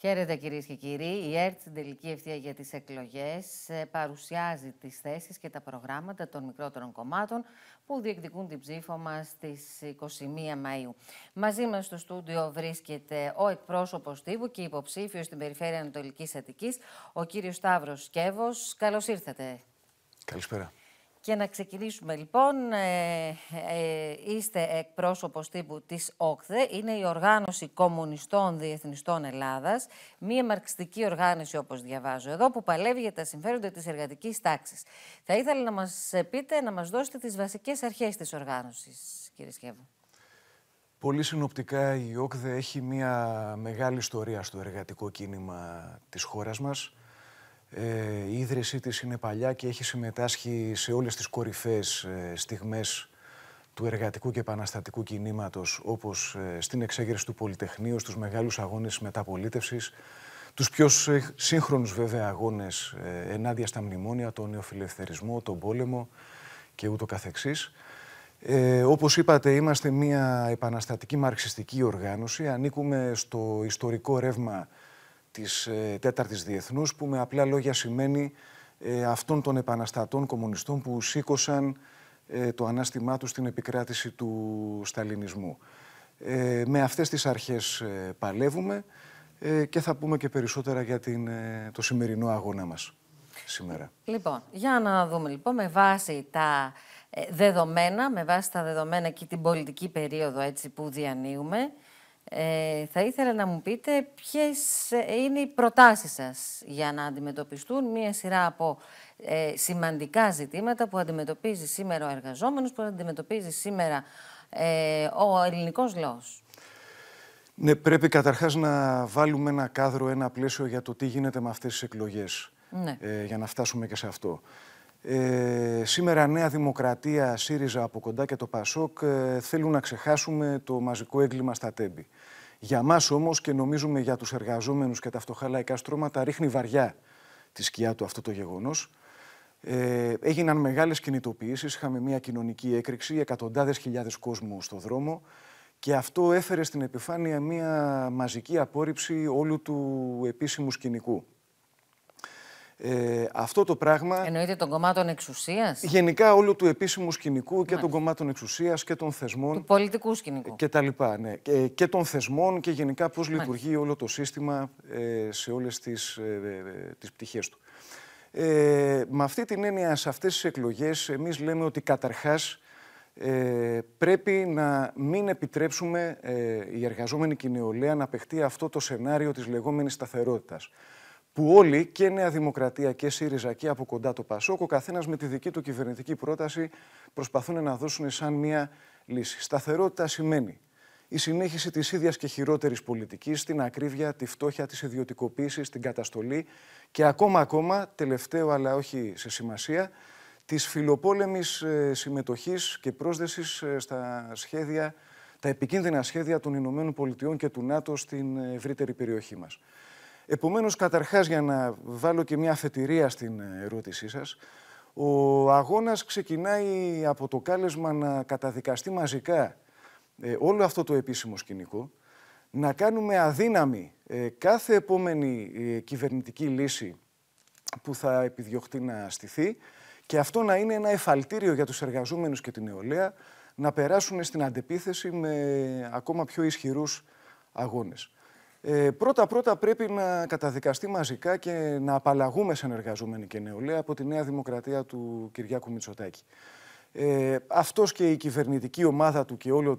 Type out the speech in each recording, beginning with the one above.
Χαίρετε κυρίες και κύριοι. Η ΕΡΤ στην τελική ευθεία για τις εκλογές ε, παρουσιάζει τις θέσεις και τα προγράμματα των μικρότερων κομμάτων που διεκδικούν την ψήφο μας στις 21 Μαου. Μαζί μας στο στούντιο βρίσκεται ο εκπρόσωπος τύπου και υποψήφιος στην περιφέρεια Ανατολικής Αττικής, ο κύριος Σταύρος Σκεύος. Καλώς ήρθατε. Καλησπέρα. Και να ξεκινήσουμε λοιπόν, ε, ε, είστε εκπρόσωπος τύπου της ΟΚΔΕ, είναι η Οργάνωση Κομμουνιστών Διεθνιστών Ελλάδας, μία μαρξιστική οργάνωση όπως διαβάζω εδώ, που παλεύει για τα συμφέροντα της εργατικής τάξης. Θα ήθελα να μας πείτε, να μας δώσετε τις βασικές αρχές της οργάνωσης, κύριε Σχεύου. Πολύ συνοπτικά η ΟΚΔΕ έχει μία μεγάλη ιστορία στο εργατικό κίνημα της χώρας μας. Ε, η ίδρυσή της είναι παλιά και έχει συμμετάσχει σε όλες τις κορυφές ε, στιγμές του εργατικού και επαναστατικού κινήματος, όπως ε, στην εξέγερση του Πολυτεχνείου, στους μεγάλους αγώνες μεταπολίτευσης, τους πιο σύγχρονους βέβαια αγώνες ε, ενάντια στα μνημόνια, τον νεοφιλελευθερισμό, τον πόλεμο και ούτω καθεξής. όπως είπατε, είμαστε μια επαναστατική μαρξιστική οργάνωση. Ανήκουμε στο ιστορικό ρεύμα της ε, τέταρτης διεθνούς που με απλά λόγια σημαίνει ε, αυτών των επαναστατών κομμουνιστών που σήκωσαν ε, το ανάστημά τους στην επικράτηση του σταλινισμού. Ε, με αυτές τις αρχές παλεύουμε και θα πούμε και περισσότερα για την, το σημερινό αγώνα μας σήμερα. Λοιπόν, για να δούμε λοιπόν με βάση τα δεδομένα, με βάση τα δεδομένα και την πολιτική περίοδο έτσι που διανύουμε, ε, θα ήθελα να μου πείτε ποιες ε, είναι οι προτάσεις σας για να αντιμετωπιστούν μία σειρά από ε, σημαντικά ζητήματα που αντιμετωπίζει σήμερα ο εργαζόμενος, που αντιμετωπίζει σήμερα ε, ο ελληνικός λαός. Ναι, πρέπει καταρχάς να βάλουμε ένα κάδρο, ένα πλαίσιο για το τι γίνεται με αυτές τις εκλογές, ναι. για να φτάσουμε και σε αυτό. σήμερα Νέα Δημοκρατία, ΣΥΡΙΖΑ από κοντά και το ΠΑΣΟΚ θέλουν να ξεχάσουμε το μαζικό έγκλημα στα τέμπη. Για μας όμως και νομίζουμε για τους εργαζόμενους και τα αυτοχαλαϊκά στρώματα ρίχνει βαριά τη σκιά του αυτό το γεγονός. Ε, έγιναν μεγάλες κινητοποιήσεις, είχαμε μια κοινωνική έκρηξη, εκατοντάδες χιλιάδες κόσμου στο δρόμο και αυτό έφερε στην επιφάνεια μια μαζική απόρριψη όλου του επίσημου σκηνικού. Ε, αυτό το πράγμα. Εννοείται των κομμάτων εξουσίας. Γενικά όλου του επίσημου σκηνικού και των κομμάτων εξουσίας και των θεσμών. Του πολιτικού σκηνικού. Και τα λοιπά, ναι. Και, και των θεσμών και γενικά πώς λειτουργεί όλο το σύστημα ε, σε όλες τις τις ε, ε, πτυχές του. Ε, με αυτή την έννοια, σε αυτές τις εκλογές, εμείς λέμε ότι καταρχάς ε, πρέπει να μην επιτρέψουμε ε, η εργαζόμενη κοιναιολαία να παιχτεί αυτό το σενάριο της λεγόμενης σταθερότητας που όλοι και Νέα Δημοκρατία και ΣΥΡΙΖΑ και από κοντά το ΠΑΣΟΚ, ο καθένας με τη δική του κυβερνητική πρόταση προσπαθούν να δώσουν σαν μία λύση. Σταθερότητα σημαίνει η συνέχιση της ίδιας και χειρότερης πολιτικής την ακρίβεια, τη φτώχεια, της ιδιωτικοποίησης, την καταστολή και ακόμα ακόμα, τελευταίο αλλά όχι σε σημασία, της φιλοπόλεμης ε, συμμετοχής και πρόσδεσης ε, στα σχέδια, τα επικίνδυνα σχέδια των Ηνωμένων και του ΝΑΤΟ στην ε, ευρύτερη περιοχή μας. Επομένως, καταρχάς, για να βάλω και μια αφετηρία στην ερώτησή σας, ο αγώνας ξεκινάει από το κάλεσμα να καταδικαστεί μαζικά ε, όλο αυτό το επίσημο σκηνικό, να κάνουμε αδύναμη ε, κάθε επόμενη ε, κυβερνητική λύση που θα επιδιωχτεί να στηθεί και αυτό να είναι ένα εφαλτήριο για τους εργαζόμενους και την νεολαία να περάσουν στην αντεπίθεση με ακόμα πιο ισχυρούς αγώνες. Ε, πρώτα πρώτα πρέπει να καταδικαστεί μαζικά και να απαλλαγούμε σαν εργαζόμενοι και νεολαία από τη νέα δημοκρατία του Κυριάκου Μητσοτάκη. Ε, αυτός και η κυβερνητική ομάδα του και όλο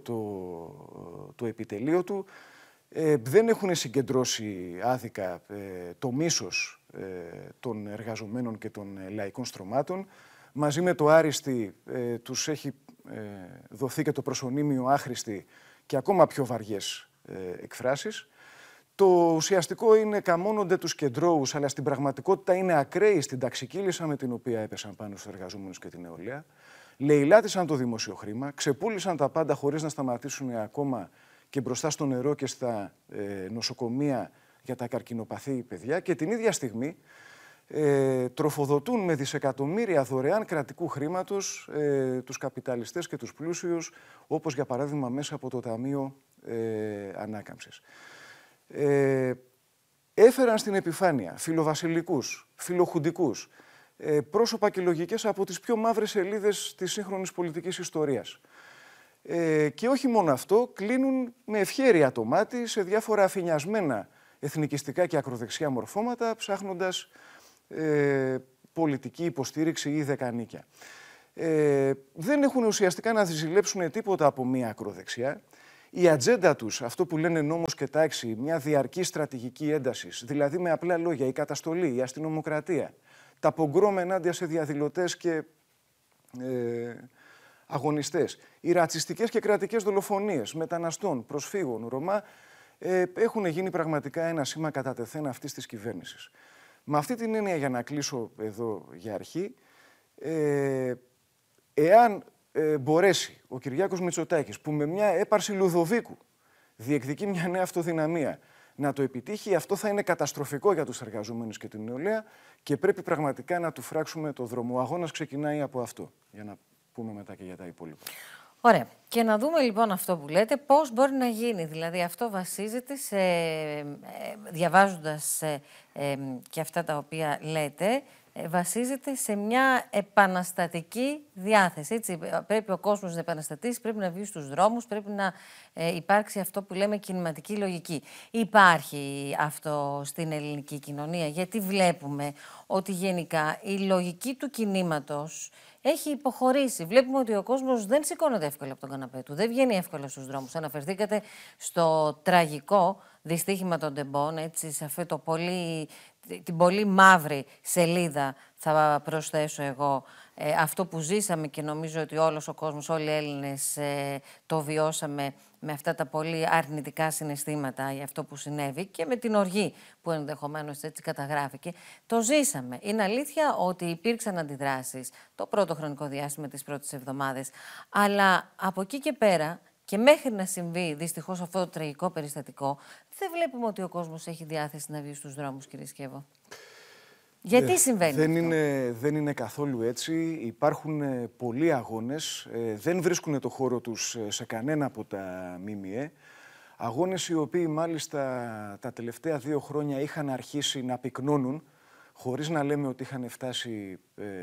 το, επιτελείο του ε, δεν έχουν συγκεντρώσει άδικα ε, το μίσος ε, των εργαζομένων και των λαϊκών στρωμάτων. Μαζί με το άριστη τους έχει δοθεί και το προσωνύμιο άχρηστη και ακόμα πιο βαριές εκφράσεις. Το ουσιαστικό είναι καμώνονται τους κεντρώους, αλλά στην πραγματικότητα είναι ακραίοι στην λύσα με την οποία έπεσαν πάνω στους εργαζόμενους και την νεολαία. Λεϊλάτισαν το δημόσιο χρήμα, ξεπούλησαν τα πάντα χωρίς να σταματήσουν ακόμα και μπροστά στο νερό και στα ε, νοσοκομεία για τα καρκινοπαθή παιδιά και την ίδια στιγμή ε, τροφοδοτούν με δισεκατομμύρια δωρεάν κρατικού χρήματος ε, τους καπιταλιστές και τους πλούσιους, όπως για παράδειγμα μέσα από το Ταμείο ε, ε, έφεραν στην επιφάνεια φιλοβασιλικούς, φιλοχουντικούς, ε, πρόσωπα και λογικές από τις πιο μαύρες σελίδες της σύγχρονης πολιτικής ιστορίας. Ε, και όχι μόνο αυτό, κλείνουν με ευχέρεια το μάτι σε διάφορα αφηνιασμένα εθνικιστικά και ακροδεξιά μορφώματα, ψάχνοντας πολιτική υποστήριξη ή δεκανίκια. Ε, δεν έχουν ουσιαστικά να διζηλέψουν τίποτα από μία ακροδεξιά η ατζέντα τους, αυτό που λένε νόμος και τάξη, μια διαρκή στρατηγική έντασης, δηλαδή με απλά λόγια, η καταστολή, η αστυνομοκρατία, τα πογκρόμενα ενάντια σε διαδηλωτές και ε, αγωνιστές, οι ρατσιστικές και κρατικές δολοφονίες μεταναστών, προσφύγων, Ρωμά, ε, έχουν γίνει πραγματικά ένα σήμα κατά τεθένα αυτής της κυβέρνησης. Με αυτή την έννοια, για να κλείσω εδώ για αρχή, ε, εάν ε, μπορέσει ο Κυριάκος Μητσοτάκης, που με μια έπαρση Λουδοβίκου διεκδικεί μια νέα αυτοδυναμία, να το επιτύχει, αυτό θα είναι καταστροφικό για τους εργαζόμενου και την νεολαία και πρέπει πραγματικά να του φράξουμε το δρόμο. Ο αγώνας ξεκινάει από αυτό, για να πούμε μετά και για τα υπόλοιπα. Ωραία. Και να δούμε λοιπόν αυτό που λέτε, πώς μπορεί να γίνει. Δηλαδή αυτό βασίζεται σε, ε, ε, διαβάζοντας ε, και αυτά τα οποία λέτε, ε, βασίζεται σε μια επαναστατική διάθεση. Έτσι, ε, πρέπει ο κόσμος να επαναστατήσει, πρέπει να βγει στους δρόμους, πρέπει να ε, υπάρξει αυτό που λέμε κινηματική λογική. Υπάρχει αυτό στην ελληνική κοινωνία, γιατί βλέπουμε ότι γενικά η λογική του κινήματος έχει υποχωρήσει. Βλέπουμε ότι ο κόσμος δεν σηκώνεται εύκολα από τον καναπέ του, δεν βγαίνει εύκολα στους δρόμους. Αναφερθήκατε στο τραγικό δυστύχημα των τεμπών, έτσι, σε αυτό το πολύ την πολύ μαύρη σελίδα θα προσθέσω εγώ ε, αυτό που ζήσαμε και νομίζω ότι όλος ο κόσμος, όλοι οι Έλληνες ε, το βιώσαμε με αυτά τα πολύ αρνητικά συναισθήματα για αυτό που συνέβη και με την οργή που ενδεχομένως έτσι καταγράφηκε. Το ζήσαμε. Είναι αλήθεια ότι υπήρξαν αντιδράσεις το πρώτο χρονικό διάστημα τις πρώτες εβδομάδες, αλλά από εκεί και πέρα και μέχρι να συμβεί δυστυχώς αυτό το τραγικό περιστατικό, δεν βλέπουμε ότι ο κόσμος έχει διάθεση να βγει στους δρόμους, κύριε Σκεύο. Γιατί ε, συμβαίνει δεν αυτό. Είναι, δεν είναι καθόλου έτσι. Υπάρχουν ε, πολλοί αγώνες. Ε, δεν βρίσκουν το χώρο τους σε κανένα από τα ΜΜΕ. Αγώνες οι οποίοι μάλιστα τα τελευταία δύο χρόνια είχαν αρχίσει να πυκνώνουν χωρίς να λέμε ότι είχαν φτάσει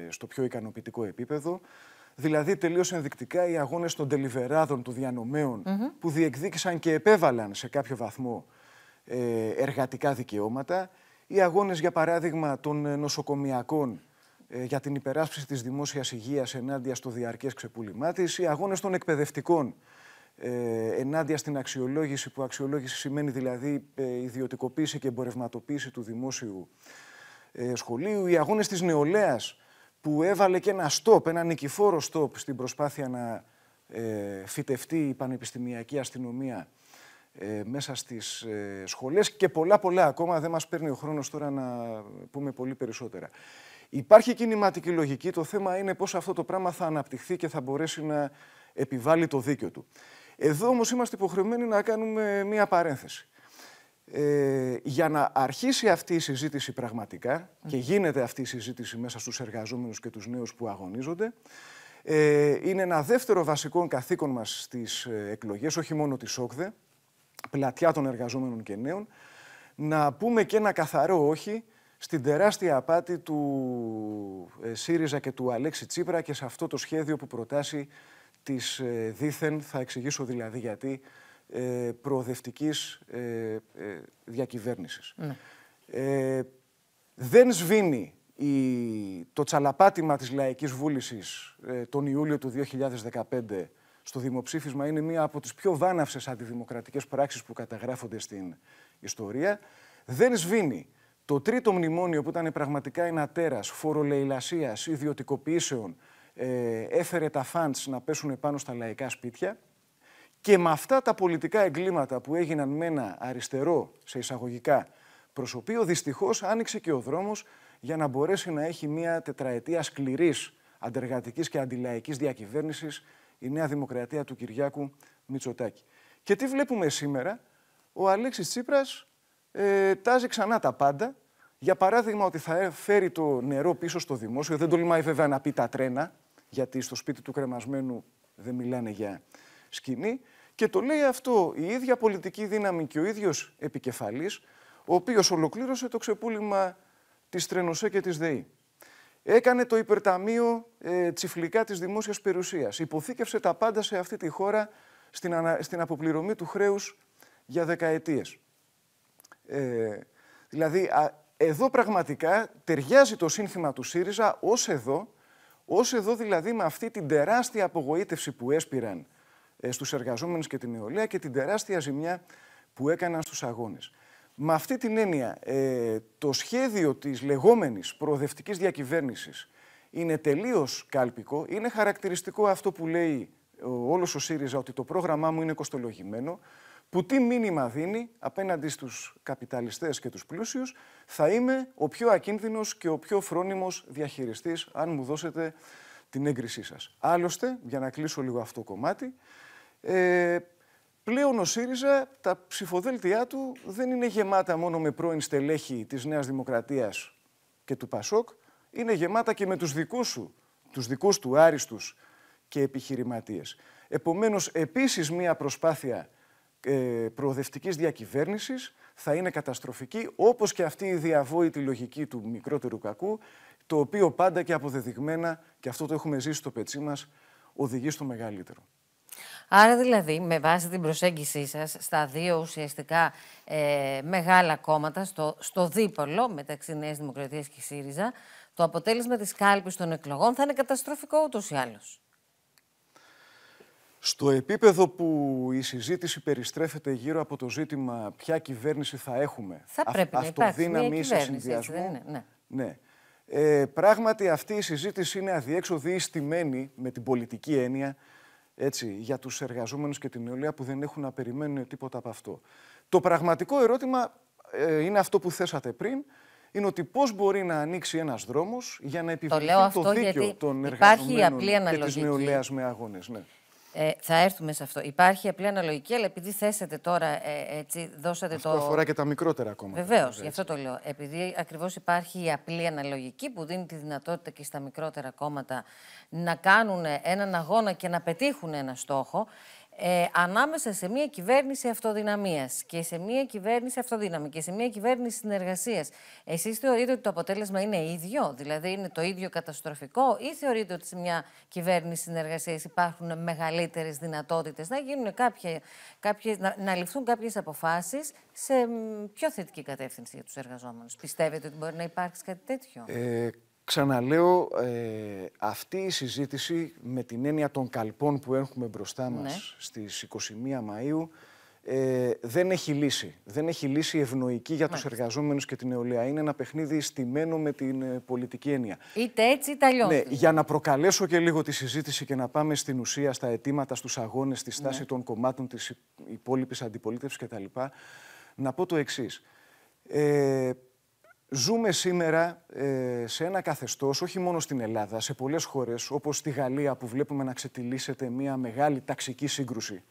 στο πιο ικανοποιητικό επίπεδο. Δηλαδή, τελείως ενδεικτικά οι αγώνες των τελιβεράδων, των διανομέων, που διεκδίκησαν και επέβαλαν σε κάποιο βαθμό ε, εργατικά δικαιώματα. Οι αγώνες, για παράδειγμα, των ε, νοσοκομιακών ε, για την υπεράσπιση της δημόσιας υγείας ενάντια στο διαρκές ξεπούλημά της. Οι αγώνες των εκπαιδευτικών ε, ενάντια στην αξιολόγηση, που αξιολόγηση σημαίνει δηλαδή ιδιωτικοποίηση και εμπορευματοποίηση του δημόσιου σχολείου. Οι αγώνες της νεολαίας που έβαλε και ένα στόπ, ένα νικηφόρο στόπ στην προσπάθεια να ε, φυτευτεί η πανεπιστημιακή αστυνομία ε, μέσα στις ε, σχολές και πολλά πολλά ακόμα, δεν μας παίρνει ο χρόνος τώρα να πούμε πολύ περισσότερα. Υπάρχει κινηματική λογική, το θέμα είναι πώς αυτό το πράγμα θα αναπτυχθεί και θα μπορέσει να επιβάλλει το δίκιο του. Εδώ όμως είμαστε υποχρεωμένοι να κάνουμε μία παρένθεση. Ε, για να αρχίσει αυτή η συζήτηση πραγματικά και γίνεται αυτή η συζήτηση μέσα στους εργαζόμενους και τους νέους που αγωνίζονται ε, είναι ένα δεύτερο βασικό καθήκον μας στις ε, εκλογές, όχι μόνο της ΣΟΚΔΕ, πλατιά των εργαζόμενων και νέων, να πούμε και ένα καθαρό όχι στην τεράστια απάτη του ε, ΣΥΡΙΖΑ και του Αλέξη Τσίπρα και σε αυτό το σχέδιο που προτάσει της δήθεν, θα εξηγήσω δηλαδή γιατί, ε, προοδευτικής ε, ε διακυβέρνησης. Ναι. Ε, δεν σβήνει η, το τσαλαπάτημα της Λαϊκής Βούλησης ε, τον Ιούλιο του 2015 στο δημοψήφισμα είναι μία από τις πιο βάναυσες αντιδημοκρατικές πράξεις που καταγράφονται στην ιστορία. Δεν σβήνει το τρίτο μνημόνιο που ήταν πραγματικά ένα τέρας φορολεηλασίας, ιδιωτικοποίησεων, έφερε τα φαντς να πέσουν πάνω στα λαϊκά σπίτια. Και με αυτά τα πολιτικά εγκλήματα που έγιναν με ένα αριστερό, σε εισαγωγικά, προσωπείο, Δυστυχώς άνοιξε και ο δρόμος για να μπορέσει να έχει μια τετραετία σκληρής αντεργατικής και αντιλαϊκής διακυβέρνησης, η Νέα Δημοκρατία του Κυριάκου Μητσοτάκη. Και τι βλέπουμε σήμερα, ο Αλέξης Τσίπρας ε, τάζει ξανά τα πάντα. Για παράδειγμα ότι θα φέρει το νερό πίσω στο δημόσιο, δεν τολμάει βέβαια να πει τα τρένα, γιατί στο σπίτι του κρεμασμένου δεν μιλάνε για σκηνή και το λέει αυτό η ίδια πολιτική δύναμη και ο ίδιος επικεφαλής, ο οποίος ολοκλήρωσε το ξεπούλημα της Τρενοσέ και της ΔΕΗ. Έκανε το υπερταμείο ε, τσιφλικά της δημόσιας περιουσίας. Υποθήκευσε τα πάντα σε αυτή τη χώρα στην, αποπληρωμή του χρέους για δεκαετίες. Ε, δηλαδή, εδώ πραγματικά ταιριάζει το σύνθημα του ΣΥΡΙΖΑ ως εδώ, ως εδώ δηλαδή με αυτή την τεράστια απογοήτευση που έσπηραν ε, στους εργαζόμενους και την νεολαία και την τεράστια ζημιά που έκαναν στους αγώνες. Με αυτή την έννοια, ε, το σχέδιο της λεγόμενης προοδευτικής διακυβέρνησης είναι τελείως κάλπικο. Είναι χαρακτηριστικό αυτό που λέει ο, ε, όλος ο ΣΥΡΙΖΑ ότι το πρόγραμμά μου είναι κοστολογημένο, που τι μήνυμα δίνει απέναντι στους καπιταλιστές και τους πλούσιους, θα είμαι ο πιο ακίνδυνος και ο πιο φρόνιμος διαχειριστής, αν μου δώσετε την έγκρισή σας. Άλλωστε, για να κλείσω λίγο αυτό το κομμάτι, ε, πλέον ο ΣΥΡΙΖΑ, τα ψηφοδέλτια του δεν είναι γεμάτα μόνο με πρώην στελέχη της Νέας Δημοκρατίας και του ΠΑΣΟΚ, είναι γεμάτα και με τους δικούς τους δικούς του άριστους και επιχειρηματίες. Επομένως, επίσης μία προσπάθεια ε, προοδευτικής διακυβέρνησης θα είναι καταστροφική, όπως και αυτή η διαβόητη λογική του μικρότερου κακού, το οποίο πάντα και αποδεδειγμένα, και αυτό το έχουμε ζήσει στο πετσί μας, οδηγεί στο μεγαλύτερο. Άρα δηλαδή με βάση την προσέγγισή σας στα δύο ουσιαστικά ε, μεγάλα κόμματα, στο, στο δίπολο μεταξύ Νέας Δημοκρατίας και ΣΥΡΙΖΑ, το αποτέλεσμα της κάλπης των εκλογών θα είναι καταστροφικό ούτως ή άλλως. Στο επίπεδο που η συζήτηση περιστρέφεται γύρω από το ζήτημα ποια κυβέρνηση θα έχουμε, θα πρέπει να αυτοδύναμη σε ναι. ναι. Ε, πράγματι αυτή η συζήτηση είναι αδιέξοδη ή με την πολιτική έννοια έτσι, για τους εργαζόμενους και την νεολαία που δεν έχουν να περιμένουν τίποτα από αυτό. Το πραγματικό ερώτημα ε, είναι αυτό που θέσατε πριν, είναι ότι πώς μπορεί να ανοίξει ένας δρόμος για να επιβληθεί το, το δίκαιο των εργαζομένων και της νεολαίας με αγώνες. Ναι. Ε, θα έρθουμε σε αυτό. Υπάρχει απλή αναλογική, αλλά επειδή θέσετε τώρα ε, έτσι, δώσατε το. Αυτό αφορά και τα μικρότερα κόμματα. Βεβαίως, γι' αυτό το λέω. Επειδή ακριβώς υπάρχει η απλή αναλογική που δίνει τη δυνατότητα και στα μικρότερα κόμματα να κάνουν έναν αγώνα και να πετύχουν ένα στόχο. Ε, ανάμεσα σε μια κυβέρνηση αυτοδυναμίας και σε μια κυβέρνηση αυτοδύναμη και σε μια κυβέρνηση συνεργασίας, εσείς θεωρείτε ότι το αποτέλεσμα είναι ίδιο, δηλαδή είναι το ίδιο καταστροφικό, ή θεωρείτε ότι σε μια κυβέρνηση συνεργασίας υπάρχουν μεγαλύτερες δυνατότητες να, γίνουν κάποιες, να, να ληφθούν κάποιες αποφάσεις σε πιο θετική κατεύθυνση για τους εργαζόμενους. Πιστεύετε ότι μπορεί να υπάρξει κάτι τέτοιο. Ε, Ξαναλέω, ε, αυτή η συζήτηση με την έννοια των καλπών που έχουμε μπροστά ναι. μας ναι. στις 21 Μαΐου ε, δεν έχει λύση. Δεν έχει λύση ευνοϊκή για τους ναι. εργαζόμενους και την νεολαία. Είναι ένα παιχνίδι στημένο με την ε, πολιτική έννοια. Είτε έτσι είτε αλλιώς. Ναι, για να προκαλέσω και λίγο τη συζήτηση και να πάμε στην ουσία στα αιτήματα, στους αγώνες, στη στάση ναι. των κομμάτων της υπόλοιπης αντιπολίτευσης κτλ. Να πω το εξής. Ζούμε σήμερα ε, σε ένα καθεστώς, όχι μόνο στην Ελλάδα, σε πολλές χώρες, όπως στη Γαλλία, που βλέπουμε να ξετυλίσσεται μια μεγάλη ταξική σύγκρουση.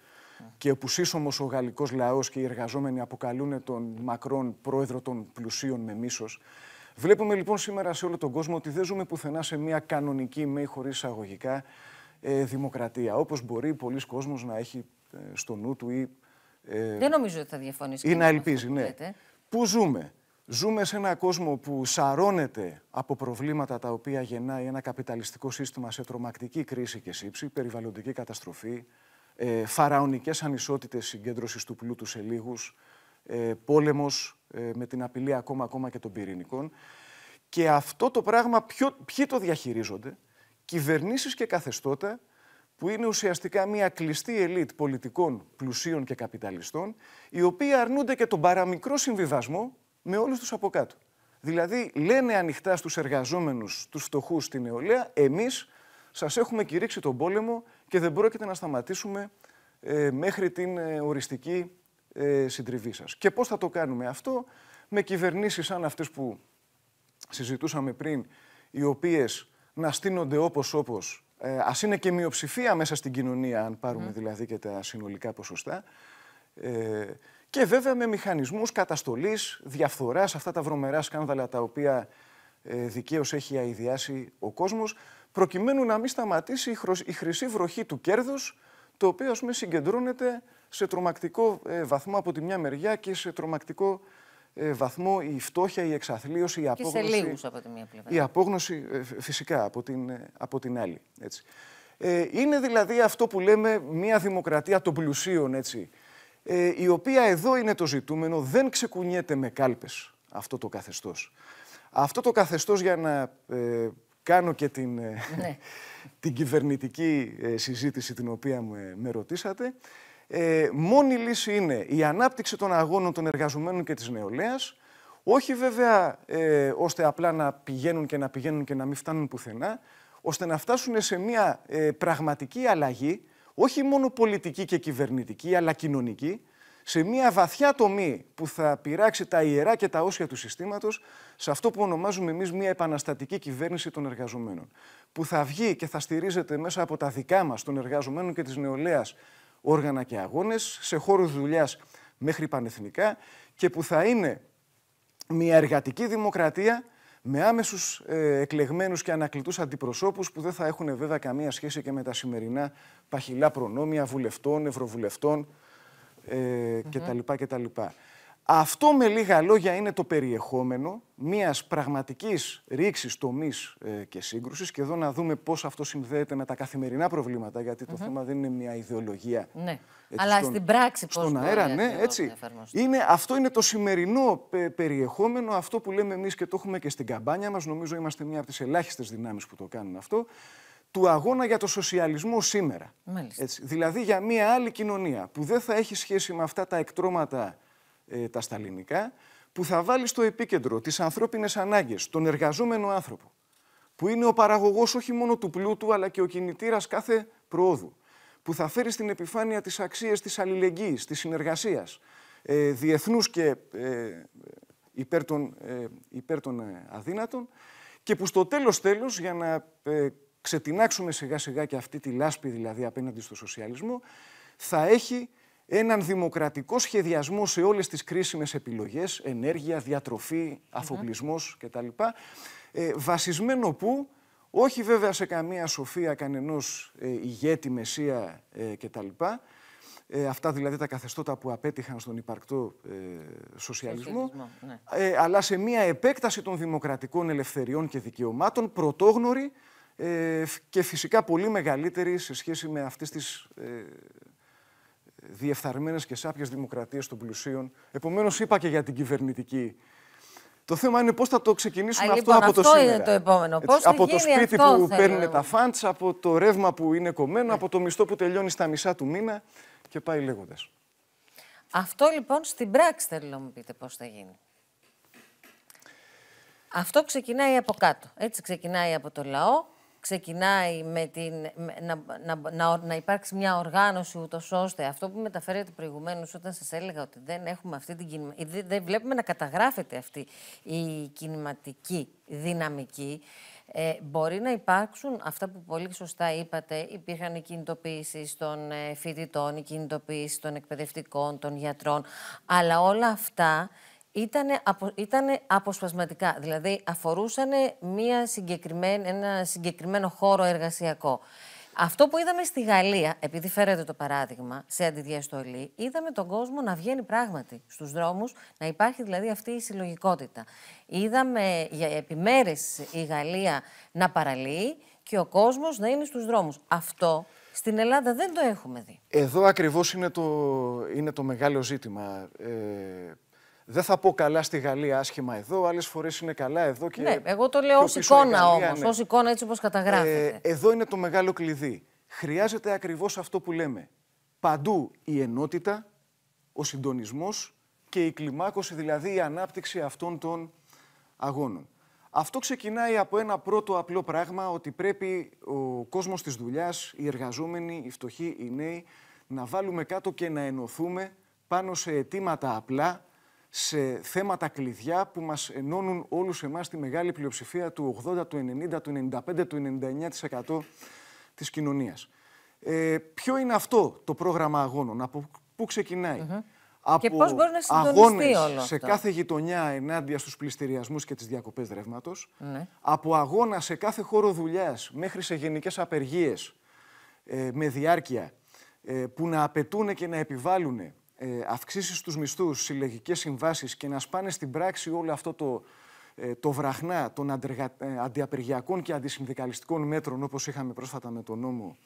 και Και σύσσωμος ο γαλλικός λαός και οι εργαζόμενοι αποκαλούν τον Μακρόν πρόεδρο των πλουσίων με μίσος. Βλέπουμε λοιπόν σήμερα σε όλο τον κόσμο ότι δεν ζούμε πουθενά σε μια κανονική, με ή χωρίς εισαγωγικά, ε, δημοκρατία. όπως μπορεί πολλοί κόσμος να έχει ε, στο νου του ή. Ε, δεν νομίζω ότι θα διαφωνήσει. ή να ελπίζει, ναι. Πού ζούμε. Ζούμε σε έναν κόσμο που σαρώνεται από προβλήματα τα οποία γεννάει ένα καπιταλιστικό σύστημα σε τρομακτική κρίση και σύψη, περιβαλλοντική καταστροφή, ε, φαραωνικές ανισότητες συγκέντρωσης του πλούτου σε λίγους, ε, πόλεμος ε, με την απειλή ακόμα, ακόμα και των πυρηνικών. Και αυτό το πράγμα ποιο, ποιοι το διαχειρίζονται, κυβερνήσεις και καθεστώτα που είναι ουσιαστικά μια κλειστή ελίτ πολιτικών, πλουσίων και καπιταλιστών, οι οποίοι αρνούνται και τον παραμικρό συμβιβασμό με όλους τους από κάτω. Δηλαδή, λένε ανοιχτά στους εργαζόμενους, τους φτωχούς στην νεολαία, εμείς σας έχουμε κηρύξει τον πόλεμο και δεν πρόκειται να σταματήσουμε ε, μέχρι την ε, οριστική ε, συντριβή σας. Και πώς θα το κάνουμε αυτό, με κυβερνήσεις σαν αυτές που συζητούσαμε πριν, οι οποίες να στείνονται όπως όπως, ε, ας είναι και μειοψηφία μέσα στην κοινωνία, αν πάρουμε ναι. δηλαδή και τα συνολικά ποσοστά. Και βέβαια με μηχανισμούς καταστολής, διαφθοράς, αυτά τα βρωμερά σκάνδαλα τα οποία ε, δικαίως έχει αειδιάσει ο κόσμος, προκειμένου να μην σταματήσει η, χρυσή βροχή του κέρδους, το οποίο ας πούμε συγκεντρώνεται σε τρομακτικό ε, βαθμό από τη μια μεριά και σε τρομακτικό ε, βαθμό η φτώχεια, η εξαθλίωση, η και απόγνωση. σε λίγους από τη μία πλευρά. Η απόγνωση ε, φυσικά από την, ε, από την άλλη. Έτσι. είναι δηλαδή αυτό που λέμε μια πλευρα η απογνωση φυσικα απο την απο την αλλη ετσι ειναι δηλαδη αυτο που λεμε μια δημοκρατια των πλουσίων, έτσι, ε, η οποία εδώ είναι το ζητούμενο, δεν ξεκουνιέται με κάλπες αυτό το καθεστώς. Αυτό το καθεστώς για να ε, κάνω και την, ε, ναι. την κυβερνητική συζήτηση την οποία με, με ρωτήσατε, ε, μόνη λύση είναι η ανάπτυξη των αγώνων των εργαζομένων και της νεολαίας, όχι βέβαια ώστε απλά να πηγαίνουν και να πηγαίνουν και να μην φτάνουν πουθενά, ώστε να φτάσουν σε μια πραγματική αλλαγή όχι μόνο πολιτική και κυβερνητική, αλλά κοινωνική, σε μια βαθιά τομή που θα πειράξει τα ιερά και τα όσια του συστήματος, σε αυτό που ονομάζουμε εμείς μια επαναστατική κυβέρνηση των εργαζομένων. Που θα βγει και θα στηρίζεται μέσα από τα δικά μας των εργαζομένων και της νεολαίας όργανα και αγώνες, σε χώρους δουλειάς μέχρι πανεθνικά και που θα είναι μια εργατική δημοκρατία με άμεσους ε, εκλεγμένους και ανακλητούς αντιπροσώπους που δεν θα έχουν βέβαια καμία σχέση και με τα σημερινά παχυλά προνόμια βουλευτών, ευρωβουλευτών ε, mm-hmm. κτλ. Αυτό με λίγα λόγια είναι το περιεχόμενο μιας πραγματικής ρήξης τομής ε, και σύγκρουσης. Και εδώ να δούμε πώς αυτό συνδέεται με τα καθημερινά προβλήματα, το θέμα δεν είναι μια ιδεολογια ναι. Έτσι, Αλλά στον, στην πράξη πώς Στον αέρα, ναι, έτσι. Είναι, αυτό είναι το σημερινό περιεχόμενο, αυτό που λέμε εμείς και το έχουμε και στην καμπάνια μας, νομίζω είμαστε μία από τις ελάχιστες δυνάμεις που το κάνουν αυτό, του αγώνα για το σοσιαλισμό σήμερα. Έτσι. Δηλαδή για μία άλλη κοινωνία που δεν θα έχει σχέση με αυτά τα εκτρώματα ε, τα σταλινικά, που θα βάλει στο επίκεντρο τις ανθρώπινες ανάγκες, τον εργαζόμενο άνθρωπο, που είναι ο παραγωγός όχι μόνο του πλούτου αλλά και ο κινητήρας κάθε προόδου που θα φέρει στην επιφάνεια τις αξίες της αλληλεγγύης, της συνεργασίας, ε, διεθνούς και ε, υπέρ, των, ε, ε, αδύνατων και που στο τέλος τέλος, για να ε, ξετινάξουμε σιγά σιγά και αυτή τη λάσπη δηλαδή απέναντι στο σοσιαλισμό, θα έχει έναν δημοκρατικό σχεδιασμό σε όλες τις κρίσιμες επιλογές, ενέργεια, διατροφή, αφοπλισμός κτλ. Ε, βασισμένο που όχι βέβαια σε καμία σοφία κανενός ε, ηγέτη, μεσία ε, κτλ. Ε, αυτά δηλαδή τα καθεστώτα που απέτυχαν στον υπαρκτό ε, σοσιαλισμό, ναι. αλλά σε μια επέκταση των δημοκρατικών ελευθεριών και δικαιωμάτων πρωτόγνωρη και φυσικά πολύ μεγαλύτερη σε σχέση με αυτές τις διεφθαρμένες και σάπιες δημοκρατίες των πλουσίων. Επομένως είπα και για την κυβερνητική το θέμα είναι πώς θα το ξεκινήσουμε αυτό λοιπόν, από το σπίτι. Αυτό είναι το επόμενο. πώς από το σπίτι που παίρνει τα φαντ, από το ρεύμα που είναι κομμένο, από το μισθό που τελειώνει στα μισά του μήνα και πάει λέγοντας. Αυτό λοιπόν στην πράξη θέλω να μου πείτε πώς θα γίνει. Αυτό ξεκινάει από κάτω. Έτσι ξεκινάει από το λαό, ξεκινάει με την, να, να, να, να υπάρξει μια οργάνωση ούτως ώστε αυτό που μεταφέρετε προηγουμένως όταν σας έλεγα ότι δεν, έχουμε αυτή την κινημα... δεν, βλέπουμε να καταγράφεται αυτή η κινηματική δυναμική ε, μπορεί να υπάρξουν αυτά που πολύ σωστά είπατε. Υπήρχαν οι κινητοποίησει των ε, φοιτητών, οι κινητοποίησει των εκπαιδευτικών, των γιατρών. Αλλά όλα αυτά ήταν αποσπασματικά, δηλαδή αφορούσαν μια συγκεκριμένη, ένα συγκεκριμένο χώρο εργασιακό. Αυτό που είδαμε στη Γαλλία, επειδή φέρετε το παράδειγμα, σε αντιδιαστολή, είδαμε τον κόσμο να βγαίνει πράγματι στους δρόμους, να υπάρχει δηλαδή αυτή η συλλογικότητα. Είδαμε για επιμέρες η Γαλλία να παραλύει και ο κόσμος να είναι στους δρόμους. Αυτό στην Ελλάδα δεν το έχουμε δει. Εδώ ακριβώς είναι το, είναι το μεγάλο ζήτημα. Ε, δεν θα πω καλά στη Γαλλία, άσχημα εδώ, άλλες φορές είναι καλά εδώ και. Ναι, εγώ το λέω ω εικόνα όμως, ναι. ως εικόνα έτσι όπως καταγράφεται. Ε, εδώ είναι το μεγάλο κλειδί. Χρειάζεται ακριβώς αυτό που λέμε. Παντού η ενότητα, ο συντονισμός και η κλιμάκωση, δηλαδή η ανάπτυξη αυτών των αγώνων. Αυτό ξεκινάει από ένα πρώτο απλό πράγμα, ότι πρέπει ο κόσμος της δουλειάς, οι εργαζόμενοι, οι φτωχοί, οι νέοι, να βάλουμε κάτω και να ενωθούμε πάνω σε αιτήματα απλά, σε θέματα κλειδιά που μας ενώνουν όλους εμάς τη μεγάλη πλειοψηφία του 80, του 90, του 95, του 99% της κοινωνίας. Ε, ποιο είναι αυτό το πρόγραμμα αγώνων, από πού Από και πώς μπορεί να συντονιστεί όλο αυτό. σε κάθε γειτονιά ενάντια στους πληστηριασμούς και τις διακοπές ναι. από αγώνα σε κάθε χώρο δουλειάς μέχρι σε γενικές απεργίες ε, με διάρκεια ε, που να απαιτούν και να επιβάλλουν ε, αυξήσεις στους μισθούς, συλλογικές συμβάσεις και να σπάνε στην πράξη όλο αυτό το, ε, το βραχνά των αντεργα... Ε, και αντισυνδικαλιστικών μέτρων όπως είχαμε πρόσφατα με τον νόμο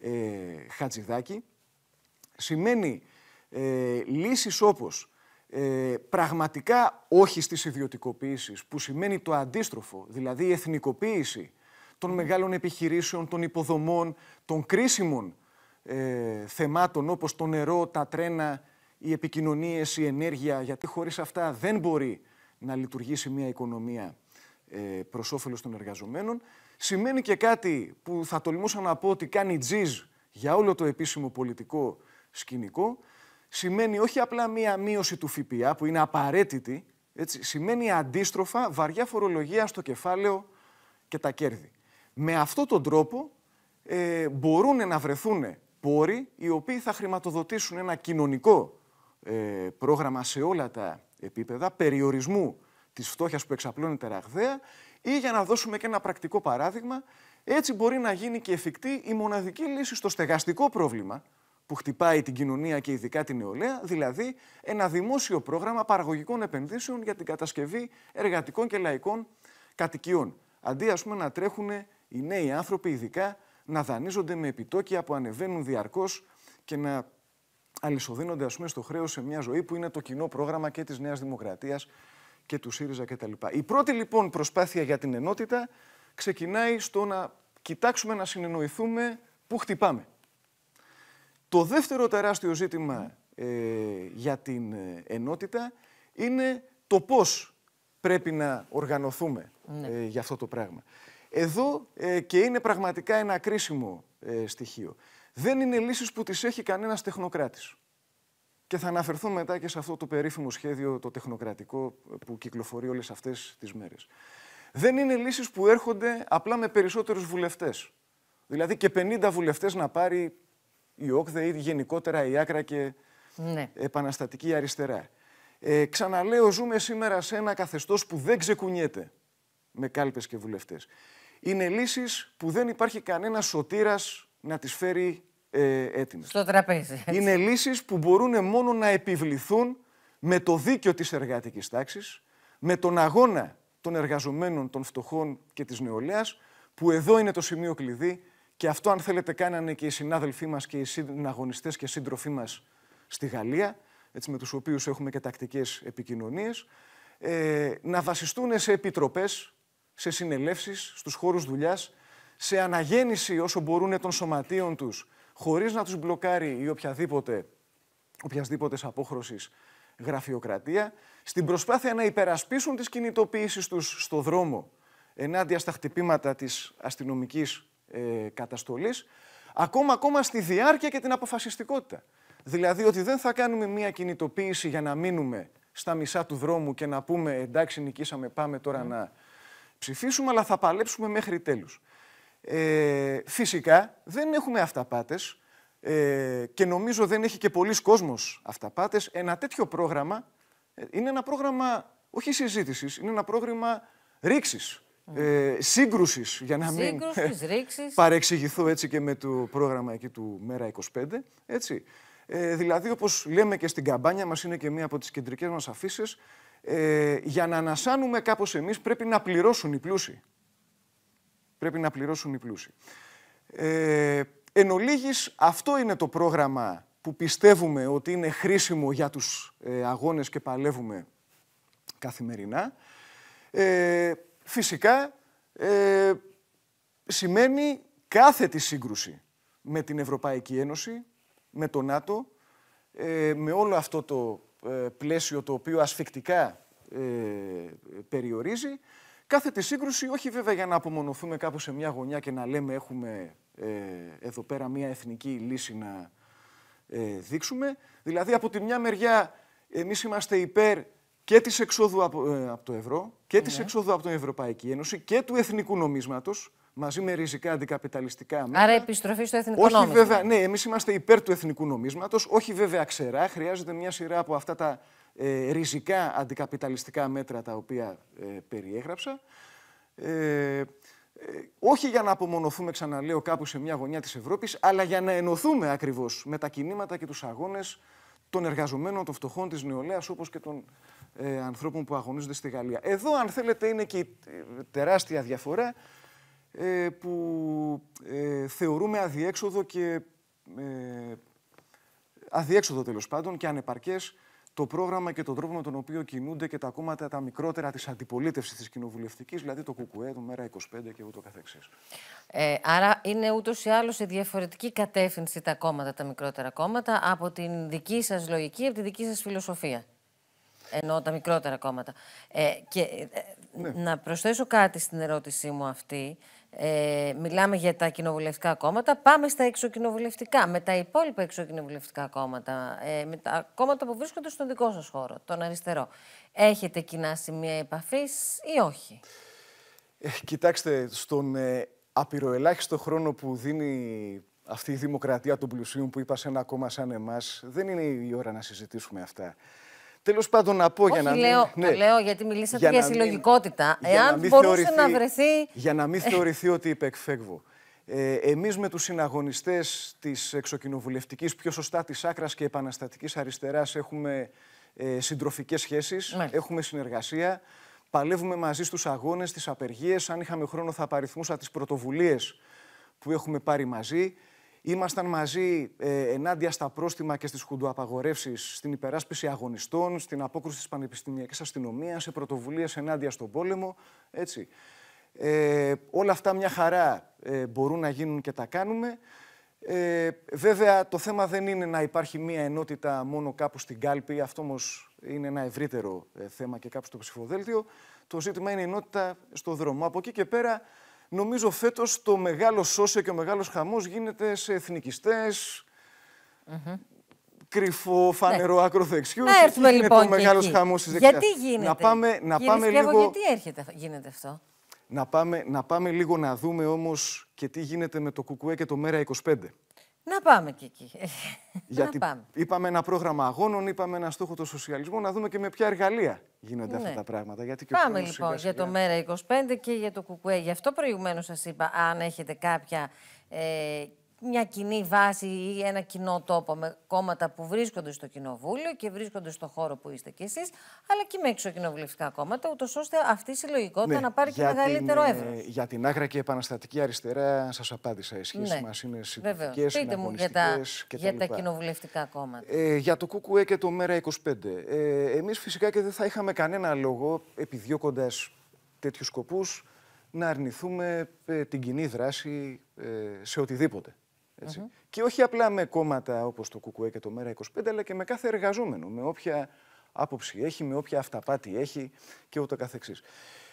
ε, Χατζηδάκη. Σημαίνει ε, λύσεις όπως πραγματικά όχι στις ιδιωτικοποίησεις που σημαίνει το αντίστροφο, δηλαδή η εθνικοποίηση των μεγάλων επιχειρήσεων, των υποδομών, των κρίσιμων ε, θεμάτων όπως το νερό, τα τρένα, οι επικοινωνίες, η ενέργεια, γιατί χωρίς αυτά δεν μπορεί να λειτουργήσει μια οικονομία ε, προς όφελος των εργαζομένων. Σημαίνει και κάτι που θα τολμούσα να πω ότι κάνει τζιζ για όλο το επίσημο πολιτικό σκηνικό. Σημαίνει όχι απλά μία μείωση του ΦΠΑ που είναι απαραίτητη, έτσι, σημαίνει αντίστροφα βαριά φορολογία στο κεφάλαιο και τα κέρδη. Με αυτόν τον τρόπο ε, μπορούν να βρεθούν πόροι οι οποίοι θα χρηματοδοτήσουν ένα κοινωνικό ε, πρόγραμμα σε όλα τα επίπεδα περιορισμού της φτώχειας που εξαπλώνεται ραγδαία ή για να δώσουμε και ένα πρακτικό παράδειγμα, έτσι μπορεί να γίνει και εφικτή η μοναδική λύση στο στεγαστικό πρόβλημα που χτυπάει την κοινωνία και ειδικά την νεολαία, δηλαδή ένα δημόσιο πρόγραμμα παραγωγικών επενδύσεων για την κατασκευή εργατικών και λαϊκών κατοικιών. Αντί ας πούμε, να τρέχουν οι νέοι άνθρωποι, ειδικά να δανείζονται με επιτόκια που ανεβαίνουν διαρκώς και να αλυσοδίνονται ας πούμε, στο χρέος σε μια ζωή που είναι το κοινό πρόγραμμα και της Νέας Δημοκρατίας και του ΣΥΡΙΖΑ κτλ. Η πρώτη λοιπόν προσπάθεια για την ενότητα ξεκινάει στο να κοιτάξουμε να συνεννοηθούμε πού χτυπάμε. Το δεύτερο τεράστιο ζήτημα ε, για την ε, ενότητα είναι το πώς πρέπει να οργανωθούμε ναι. Ε, για αυτό το πράγμα. Εδώ ε, και είναι πραγματικά ένα κρίσιμο ε, στοιχείο. Δεν είναι λύσεις που τις έχει κανένας τεχνοκράτης. Και θα αναφερθώ μετά και σε αυτό το περίφημο σχέδιο, το τεχνοκρατικό, που κυκλοφορεί όλες αυτές τις μέρες. Δεν είναι λύσεις που έρχονται απλά με περισσότερους βουλευτές. Δηλαδή και 50 βουλευτές να πάρει η ΟΚΔΕ ή γενικότερα η Άκρα και ναι. επαναστατική αριστερά. Ε, ξαναλέω, ζούμε σήμερα σε ένα καθεστώς που δεν ξεκουνιέται με κάλπες και βουλευτές είναι λύσεις που δεν υπάρχει κανένας σωτήρας να τις φέρει ε, έτοιμες. Στο τραπέζι. Είναι λύσεις που μπορούν μόνο να επιβληθούν με το δίκαιο της εργατικής τάξης, με τον αγώνα των εργαζομένων, των φτωχών και της νεολαίας, που εδώ είναι το σημείο κλειδί και αυτό αν θέλετε κάνανε και οι συνάδελφοί μας και οι συναγωνιστές και σύντροφοί μας στη Γαλλία, έτσι, με τους οποίους έχουμε και τακτικές επικοινωνίες, ε, να βασιστούν σε επιτροπές σε συνελεύσεις, στους χώρους δουλειάς, σε αναγέννηση όσο μπορούν των σωματείων τους, χωρίς να τους μπλοκάρει η οποιαδήποτε, οποιασδήποτε απόχρωσης γραφειοκρατία, στην προσπάθεια να υπερασπίσουν τις κινητοποιήσεις τους στο δρόμο ενάντια στα χτυπήματα της αστυνομικής ε, καταστολής, ακόμα, ακόμα στη διάρκεια και την αποφασιστικότητα. Δηλαδή ότι δεν θα κάνουμε μια κινητοποίηση για να μείνουμε στα μισά του δρόμου και να πούμε εντάξει νικήσαμε πάμε τώρα να ψηφίσουμε, αλλά θα παλέψουμε μέχρι τέλους. Ε, φυσικά δεν έχουμε αυταπάτες ε, και νομίζω δεν έχει και πολλοί κόσμος αυταπάτες. Ένα τέτοιο πρόγραμμα ε, είναι ένα πρόγραμμα όχι συζήτησης, είναι ένα πρόγραμμα ρήξης. Ε, σύγκρουσης, για να μην παρεξηγηθώ έτσι και με το πρόγραμμα εκεί του Μέρα 25. Έτσι. Ε, δηλαδή, όπως λέμε και στην καμπάνια μας, είναι και μία από τις κεντρικές μας αφήσεις. Ε, για να ανασάνουμε κάπως εμείς πρέπει να πληρώσουν οι πλούσιοι. Πρέπει να πληρώσουν οι πλούσιοι. Ε, εν ολίγης, αυτό είναι το πρόγραμμα που πιστεύουμε ότι είναι χρήσιμο για τους ε, αγώνες και παλεύουμε καθημερινά. Ε, φυσικά, ε, σημαίνει κάθετη σύγκρουση με την Ευρωπαϊκή Ένωση, με το ΝΑΤΟ, ε, με όλο αυτό το ε, πλαίσιο το οποίο ασφικτικά ε, περιορίζει. Κάθεται σύγκρουση, όχι βέβαια για να απομονωθούμε κάπου σε μια γωνιά και να λέμε έχουμε ε, εδώ πέρα μια εθνική λύση να ε, δείξουμε. Δηλαδή από τη μια μεριά εμείς είμαστε υπέρ και της εξόδου από, ε, το ευρώ και της ναι. εξόδου από την Ευρωπαϊκή Ένωση και του εθνικού νομίσματος μαζί με ριζικά αντικαπιταλιστικά μέτρα. Άρα επιστροφή στο εθνικό όχι, νόμισμα. Βέβαια, ναι, εμείς είμαστε υπέρ του εθνικού νομίσματος. Όχι βέβαια ξερά. Χρειάζεται μια σειρά από αυτά τα ε, ριζικά αντικαπιταλιστικά μέτρα τα οποία ε, περιέγραψα. Ε, ε, όχι για να απομονωθούμε, ξαναλέω, κάπου σε μια γωνιά της Ευρώπης, αλλά για να ενωθούμε ακριβώς με τα κινήματα και τους αγώνες των εργαζομένων, των φτωχών, της νεολαίας, όπως και των ε, ανθρώπων που αγωνίζονται στη Γαλλία. Εδώ, αν θέλετε, είναι και η ε, τεράστια διαφορά ε, που ε, θεωρούμε αδιέξοδο και ε, αδιέξοδο τέλος πάντων και ανεπαρκές το πρόγραμμα και τον τρόπο με τον οποίο κινούνται και τα κόμματα τα μικρότερα της αντιπολίτευσης της κοινοβουλευτικής, δηλαδή το ΚΚΕ, το ΜΕΡΑ25 και ούτω καθεξής. Ε, άρα είναι ούτως ή άλλως σε διαφορετική κατεύθυνση τα κόμματα, τα μικρότερα κόμματα, από την δική σας λογική, από τη δική σας φιλοσοφία. Ενώ τα μικρότερα κόμματα. Ε, και ε, ναι. να προσθέσω κάτι στην ερώτησή μου αυτή. Ε, μιλάμε για τα κοινοβουλευτικά κόμματα. Πάμε στα εξοκοινοβουλευτικά. Με τα υπόλοιπα εξοκοινοβουλευτικά κόμματα, ε, με τα κόμματα που βρίσκονται στον δικό σας χώρο, τον αριστερό. Έχετε κοινά σημεία επαφής ή όχι. Ε, κοιτάξτε, στον ε, απειροελάχιστο χρόνο που δίνει αυτή η δημοκρατία των πλουσίων που είπα σε ένα κόμμα σαν εμάς, δεν είναι η ώρα να συζητήσουμε αυτά. Τέλος πάντων, να πω για να λέω, μην. Ναι, το λέω γιατί μιλήσατε για, για συλλογικότητα. Εάν μπορούσε να βρεθεί. Για να μην θεωρηθεί ότι υπεκφεύγω. Ε, Εμείς με τους συναγωνιστές της εξοκοινοβουλευτικής, πιο σωστά της άκρας και επαναστατικής αριστεράς, έχουμε ε, συντροφικές σχέσεις, έχουμε συνεργασία. Παλεύουμε μαζί στους αγώνες, τις απεργίες. Αν είχαμε χρόνο, θα απαριθμούσα τις πρωτοβουλίες που έχουμε πάρει μαζί. Ήμασταν μαζί ε, ενάντια στα πρόστιμα και στις χουντοαπαγορεύσεις, στην υπεράσπιση αγωνιστών, στην απόκρουση της πανεπιστημιακής αστυνομίας, σε πρωτοβουλίες ενάντια στον πόλεμο. Έτσι. Ε, όλα αυτά μια χαρά ε, μπορούν να γίνουν και τα κάνουμε. Ε, βέβαια, το θέμα δεν είναι να υπάρχει μία ενότητα μόνο κάπου στην κάλπη. Αυτό όμως είναι ένα ευρύτερο ε, θέμα και κάπου στο ψηφοδέλτιο. Το ζήτημα είναι η ενότητα στο δρόμο. Από εκεί και πέρα, Νομίζω φέτος το μεγάλο σώσιο και ο μεγάλος χαμός γίνεται σε εθνικιστές, κρυφό, φανερό, ναι. άκρο Να έρθουμε λοιπόν το εκεί. Γιατί γίνεται. Να πάμε, να πάμε λίγο... γιατί έρχεται, γίνεται αυτό. Να πάμε, να πάμε λίγο να δούμε όμως και τι γίνεται με το κουκουέ και το ΜΕΡΑ 25. Να πάμε και εκεί. Γιατί να πάμε. είπαμε ένα πρόγραμμα αγώνων, είπαμε ένα στόχο του σοσιαλισμό, να δούμε και με ποια εργαλεία γίνονται αυτά ναι. τα πράγματα. Γιατί και πάμε λοιπόν για το Μέρα 25 και για το Κουκουέ. Γι' αυτό προηγουμένως σας είπα, αν έχετε κάποια ε, μια κοινή βάση ή ένα κοινό τόπο με κόμματα που βρίσκονται στο κοινοβούλιο και βρίσκονται στο χώρο που είστε κι εσείς, αλλά και με εξωκοινοβουλευτικά κόμματα, ούτως ώστε αυτή η συλλογικότητα ναι, να πάρει και μεγαλύτερο εύρος. Ε, για την άγρα και επαναστατική αριστερά σας απάντησα. Οι σχέσεις ναι. μας είναι συντηρητικές, Πείτε μου για τα, και τα, για τα κοινοβουλευτικά κόμματα. Ε, για το ΚΚΕ και το ΜΕΡΑ25. Ε, εμείς φυσικά και δεν θα είχαμε κανένα λόγο, επιδιώκοντας τέτοιους σκοπούς να αρνηθούμε ε, την κοινή δράση ε, σε οτιδήποτε. Και όχι απλά με κόμματα όπως το ΚΚΕ και το ΜΕΡΑ25, αλλά και με κάθε εργαζόμενο, με όποια άποψη έχει, με όποια αυταπάτη έχει και ούτω καθεξής.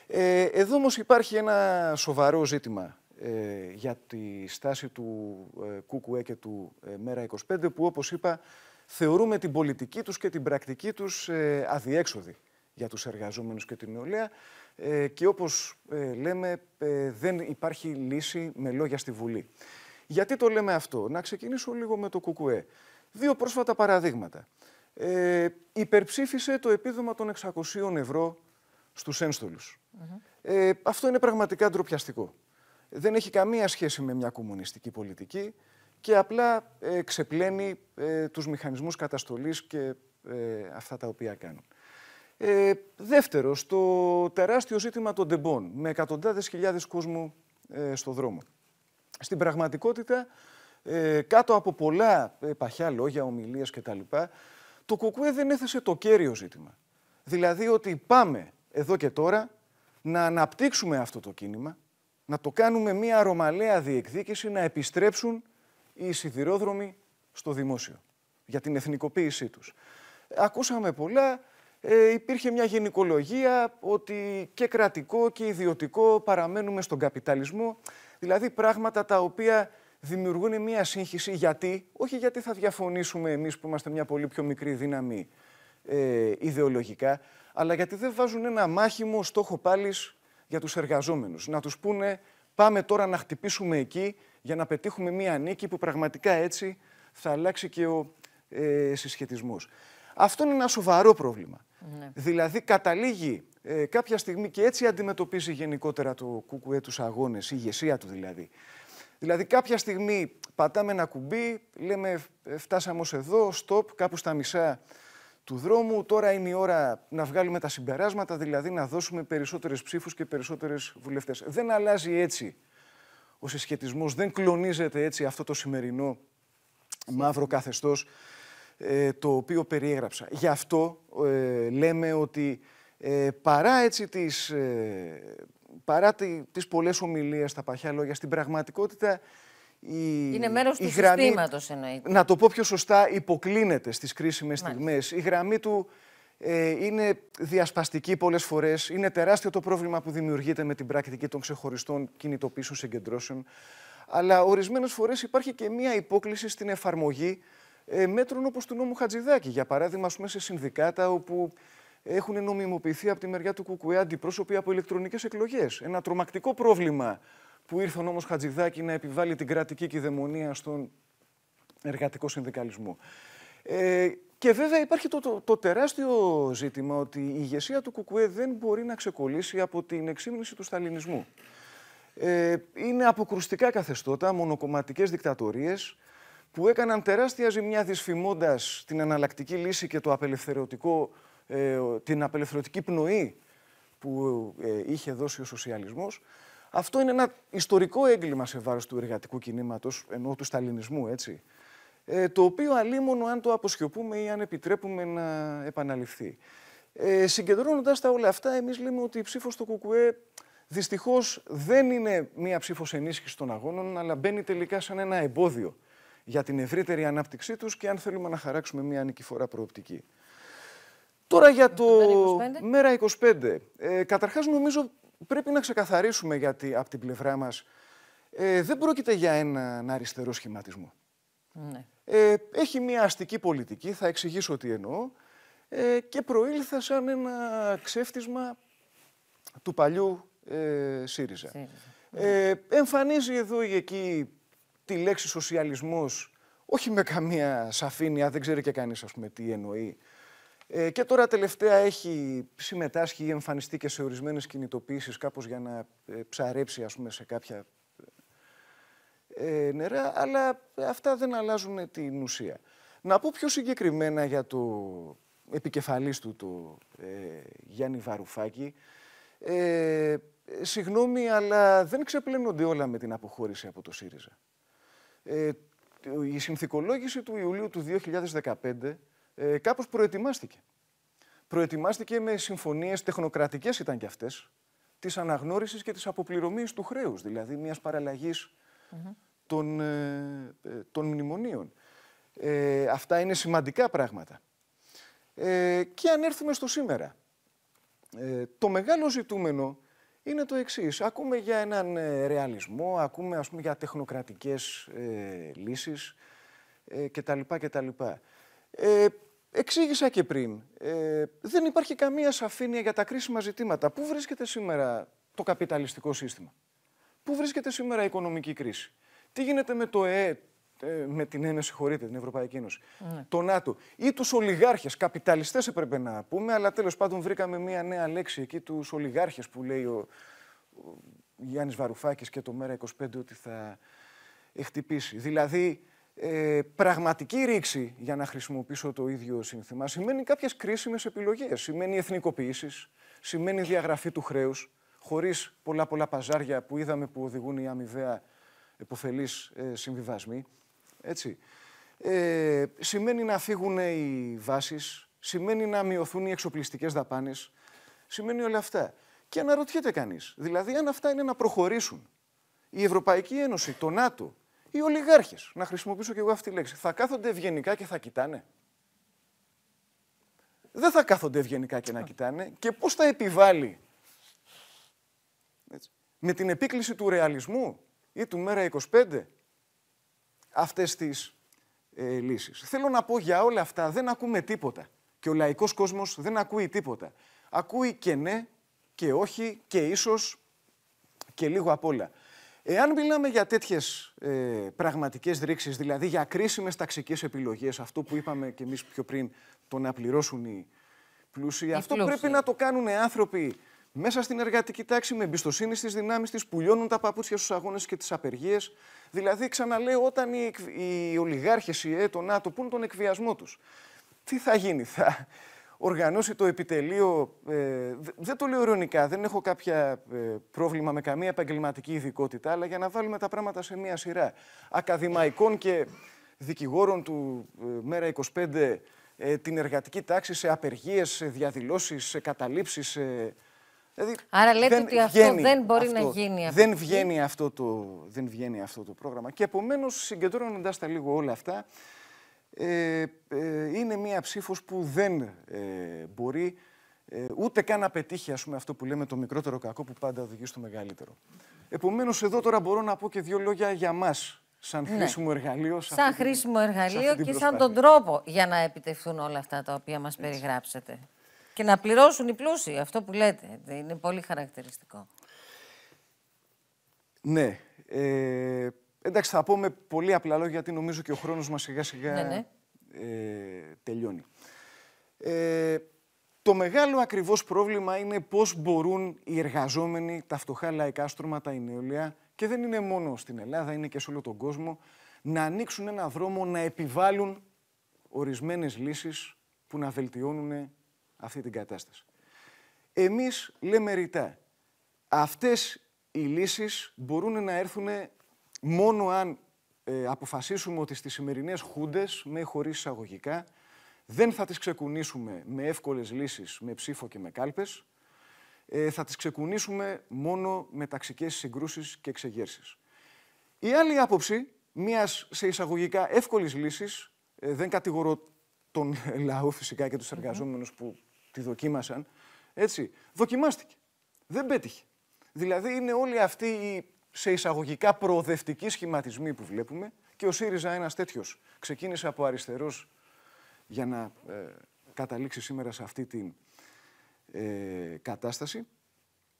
Ε, εδώ όμως υπάρχει ένα σοβαρό ζήτημα ε, για τη στάση του ε, ΚΚΕ και του ε, ΜΕΡΑ25 που όπως είπα θεωρούμε την πολιτική τους και την πρακτική τους ε, αδιέξοδη για τους εργαζόμενους και την νεολαία και όπως λέμε δεν υπάρχει λύση με λόγια στη Βουλή. Γιατί το λέμε αυτό. Να ξεκινήσω λίγο με το κουκουέ. Δύο πρόσφατα παραδείγματα. Ε, υπερψήφισε το επίδομα των 600 ευρώ στους ενστολους Ε, αυτό είναι πραγματικά ντροπιαστικό. Δεν έχει καμία σχέση με μια κομμουνιστική πολιτική και απλά ε, ξεπλένει ε, τους μηχανισμούς καταστολής και ε, αυτά τα οποία κάνουν. Ε, δεύτερο, στο τεράστιο ζήτημα των τεμπών, με εκατοντάδες χιλιάδες κόσμου στο δρόμο. Στην πραγματικότητα, ε, κάτω από πολλά ε, παχιά λόγια, ομιλίες κτλ, το Κουκουέ δεν έθεσε το κέριο ζήτημα. Δηλαδή ότι πάμε εδώ και τώρα να αναπτύξουμε αυτό το κίνημα, να το κάνουμε μια ρωμαλαία διεκδίκηση, να επιστρέψουν οι σιδηρόδρομοι στο δημόσιο για την εθνικοποίησή τους. Ακούσαμε πολλά, ε, υπήρχε μια γενικολογία ότι και κρατικό και ιδιωτικό παραμένουμε στον καπιταλισμό. Δηλαδή πράγματα τα οποία δημιουργούν μια σύγχυση γιατί, όχι γιατί θα διαφωνήσουμε εμείς που είμαστε μια πολύ πιο μικρή δύναμη ε, ιδεολογικά, αλλά γιατί δεν βάζουν ένα μάχημο στόχο πάλις για τους εργαζόμενους. Να τους πούνε πάμε τώρα να χτυπήσουμε εκεί για να πετύχουμε μια νίκη που πραγματικά έτσι θα αλλάξει και ο ε, συσχετισμός. Αυτό είναι ένα σοβαρό πρόβλημα. Ναι. Δηλαδή καταλήγει ε, κάποια στιγμή και έτσι αντιμετωπίζει γενικότερα το κουκουέ τους αγώνες, η ηγεσία του δηλαδή. Δηλαδή κάποια στιγμή πατάμε ένα κουμπί, λέμε «Ε, φτάσαμε ως εδώ, stop, κάπου στα μισά του δρόμου. Τώρα είναι η ώρα να βγάλουμε τα συμπεράσματα, δηλαδή να δώσουμε περισσότερες ψήφους και περισσότερες βουλευτές. Δεν αλλάζει έτσι ο συσχετισμός, δεν κλονίζεται έτσι αυτό το σημερινό μαύρο καθεστώς ε, το οποίο περιέγραψα. Γι' αυτό ε, λέμε ότι ε, παρά έτσι τις, ε, παρά τι, τις πολλές ομιλίες, τα παχιά λόγια, στην πραγματικότητα η, είναι μέρος του γραμμή, συστήματος εννοείται. Να το πω πιο σωστά, υποκλίνεται στις κρίσιμες στιγμές. Η γραμμή του ε, είναι διασπαστική πολλές φορές. Είναι τεράστιο το πρόβλημα που δημιουργείται με την πρακτική των ξεχωριστών κινητοποίησεων συγκεντρώσεων. Αλλά ορισμένες φορές υπάρχει και μία υπόκληση στην εφαρμογή ε, μέτρων όπως του νόμου Χατζηδάκη. Για παράδειγμα, σε συνδικάτα όπου έχουν νομιμοποιηθεί από τη μεριά του Κουκουέ αντιπρόσωποι από ηλεκτρονικές εκλογές. Ένα τρομακτικό πρόβλημα που ήρθε ο νόμος να επιβάλλει την κρατική κυδαιμονία στον εργατικό συνδικαλισμό. Ε, και βέβαια υπάρχει το, το, τεράστιο ζήτημα ότι η ηγεσία του Κουκουέ δεν μπορεί να ξεκολλήσει από την εξήμνηση του σταλινισμού. Ε, είναι αποκρουστικά καθεστώτα, μονοκομματικές δικτατορίες που έκαναν τεράστια ζημιά δυσφημώντας την αναλλακτική λύση και το απελευθερωτικό ε, την απελευθερωτική πνοή που ε, είχε δώσει ο σοσιαλισμός. Αυτό είναι ένα ιστορικό έγκλημα σε βάρος του εργατικού κινήματος, ενώ του σταλινισμού, έτσι, ε, το οποίο αλίμονο αν το αποσιωπούμε ή αν επιτρέπουμε να επαναληφθεί. Ε, συγκεντρώνοντας τα όλα αυτά, εμείς λέμε ότι η ψήφος του ΚΚΕ δυστυχώς δεν είναι μία ψήφος ενίσχυσης των αγώνων, αλλά μπαίνει τελικά σαν ένα εμπόδιο για την ευρύτερη ανάπτυξή τους και αν θέλουμε να χαράξουμε μία νικηφορά προοπτική. Τώρα για το Μέρα 25. Ε, καταρχάς νομίζω πρέπει να ξεκαθαρίσουμε γιατί από την πλευρά μας ε, δεν πρόκειται για έναν αριστερό σχηματισμό. Ναι. Ε, έχει μια αστική πολιτική, θα εξηγήσω τι εννοώ, ε, και προήλθε σαν ένα ξέφτισμα του παλιού ε, ΣΥΡΙΖΑ. Ε, εμφανίζει εδώ ή εκεί τη λέξη σοσιαλισμός, όχι με καμία σαφήνεια, δεν ξέρει και κανείς ας πούμε τι εννοεί. Ε, και τώρα τελευταία έχει συμμετάσχει ή εμφανιστεί και σε ορισμένες κινητοποίησεις κάπως για να ε, ψαρέψει ας πούμε σε κάποια ε, νερά, αλλά αυτά δεν αλλάζουν την ουσία. Να πω πιο συγκεκριμένα για το επικεφαλής του, το ε, Γιάννη Βαρουφάκη. Ε, συγγνώμη, αλλά δεν ξεπλένονται όλα με την αποχώρηση από το ΣΥΡΙΖΑ. Η συνθηκολόγηση του Ιουλίου του 2015 ε, κάπως προετοιμάστηκε. Προετοιμάστηκε με συμφωνίες τεχνοκρατικές ήταν και αυτές, της αναγνώρισης και της αποπληρωμής του χρέους, δηλαδή μιας παραλλαγης των, ε, ε, των μνημονίων. Ε, αυτά είναι σημαντικά πράγματα. Ε, και αν έρθουμε στο σήμερα. Ε, το μεγάλο ζητούμενο είναι το εξής. Ακούμε για έναν ρεαλισμό, ακούμε ας πούμε, για τεχνοκρατικές λύσεις κτλ. κτλ. Ε, εξήγησα και πριν, ε, δεν υπάρχει καμία σαφήνεια για τα κρίσιμα ζητήματα. Πού βρίσκεται σήμερα το καπιταλιστικό σύστημα. Πού βρίσκεται σήμερα η οικονομική κρίση. Τι γίνεται με το ΕΕ, ε, με την ΕΕ συγχωρείτε, την Ευρωπαϊκή Ένωση, ναι. το ΝΑΤΟ ή τους ολιγάρχες, καπιταλιστές έπρεπε να πούμε, αλλά τέλος πάντων βρήκαμε μια νέα λέξη εκεί, τους ολιγάρχες που λέει ο, ο Γιάννης Βαρουφάκης και το ΜΕΡΑ25 ότι θα χτυπήσει. Δηλαδή, ε, πραγματική ρήξη για να χρησιμοποιήσω το ίδιο σύνθημα σημαίνει κάποιες κρίσιμες επιλογές. Σημαίνει εθνικοποιήσεις, σημαίνει διαγραφή του χρέους, χωρίς πολλά πολλά παζάρια που είδαμε που οδηγούν οι αμοιβαία εποφελείς ε, συμβιβασμοί. Έτσι. Ε, σημαίνει να φύγουν οι βάσεις, σημαίνει να μειωθούν οι εξοπλιστικές δαπάνες, σημαίνει όλα αυτά. Και αναρωτιέται κανείς. δηλαδή αν αυτά είναι να προχωρήσουν. Η Ευρωπαϊκή Ένωση, το ΝΑΤΟ, οι ολιγάρχες, να χρησιμοποιήσω και εγώ αυτή τη λέξη, θα κάθονται ευγενικά και θα κοιτάνε. Δεν θα κάθονται ευγενικά και να κοιτάνε. Και πώς θα επιβάλλει. Με την επίκληση του ρεαλισμού ή του μέρα 25 αυτές τις ε, λύσεις. Θέλω να πω για όλα αυτά δεν ακούμε τίποτα. Και ο λαϊκός κόσμος δεν ακούει τίποτα. Ακούει και ναι και όχι και ίσως και λίγο απ' όλα. Εάν μιλάμε για τέτοιες ε, πραγματικές ρήξεις, δηλαδή για κρίσιμες ταξικές επιλογές, αυτό που είπαμε και εμείς πιο πριν, το να πληρώσουν οι πλούσιοι, αυτό πρέπει να το κάνουν άνθρωποι μέσα στην εργατική τάξη με εμπιστοσύνη στις δυνάμεις της, που λιώνουν τα παπούτσια στους αγώνες και τις απεργίες. Δηλαδή, ξαναλέω, όταν οι, οι ολιγάρχες, οι ΕΕ, το ΝΑΤΟ, πούν τον εκβιασμό τους, τι θα γίνει, θα, οργανώσει το επιτελείο. Ε, δεν το λέω ειρωνικά, δεν έχω κάποια ε, πρόβλημα με καμία επαγγελματική ειδικότητα, αλλά για να βάλουμε τα πράγματα σε μία σειρά. Ακαδημαϊκών και δικηγόρων του ε, Μέρα 25 την εργατική τάξη σε απεργίες, σε διαδηλώσεις, σε καταλήψεις. Σε... Δηλαδή, Άρα λέτε ότι αυτό δεν μπορεί αυτό. να γίνει. Δεν, βγαίνει αυτό το, δεν αυτό το πρόγραμμα. Και επομένως, συγκεντρώνοντας τα λίγο όλα αυτά, ε, ε, είναι μία ψήφος που δεν ε, μπορεί ε, ούτε καν να πετύχει ας πούμε, αυτό που λέμε το μικρότερο κακό που πάντα οδηγεί στο μεγαλύτερο. Επομένως εδώ τώρα μπορώ να πω και δύο λόγια για μας. Σαν ναι. χρήσιμο εργαλείο. Σαν, χρήσιμο εργαλείο και σαν τον τρόπο για να επιτευχθούν όλα αυτά τα οποία μας Έτσι. περιγράψετε. Και να πληρώσουν οι πλούσιοι, αυτό που λέτε. Είναι πολύ χαρακτηριστικό. Ναι. Ε, Εντάξει, θα πω με πολύ απλά λόγια, γιατί νομίζω και ο χρόνος μας σιγά σιγά ναι, ναι. Ε, τελειώνει. Ε, το μεγάλο ακριβώς πρόβλημα είναι πώς μπορούν οι εργαζόμενοι, τα φτωχά λαϊκά στρώματα, η νεολαία, και δεν είναι μόνο στην Ελλάδα, είναι και σε όλο τον κόσμο, να ανοίξουν ένα δρόμο, να επιβάλλουν ορισμένες λύσεις που να βελτιώνουν αυτή την κατάσταση. Εμείς λέμε ρητά, αυτές οι λύσεις μπορούν να έρθουν μόνο αν ε, αποφασίσουμε ότι στις σημερινές χούντες, με χωρίς εισαγωγικά, δεν θα τις ξεκουνήσουμε με εύκολες λύσεις, με ψήφο και με κάλπες, ε, θα τις ξεκουνήσουμε μόνο με ταξικές συγκρούσεις και εξεγέρσεις. Η άλλη άποψη μιας σε εισαγωγικά εύκολης λύσης, ε, δεν κατηγορώ τον λαό φυσικά και τους εργαζόμενους που τη δοκίμασαν, έτσι, δοκιμάστηκε. Δεν πέτυχε. Δηλαδή είναι όλοι αυτοί οι σε εισαγωγικά προοδευτικοί σχηματισμοί που βλέπουμε και ο ΣΥΡΙΖΑ ένας τέτοιος ξεκίνησε από αριστερός για να ε, καταλήξει σήμερα σε αυτή την ε, κατάσταση.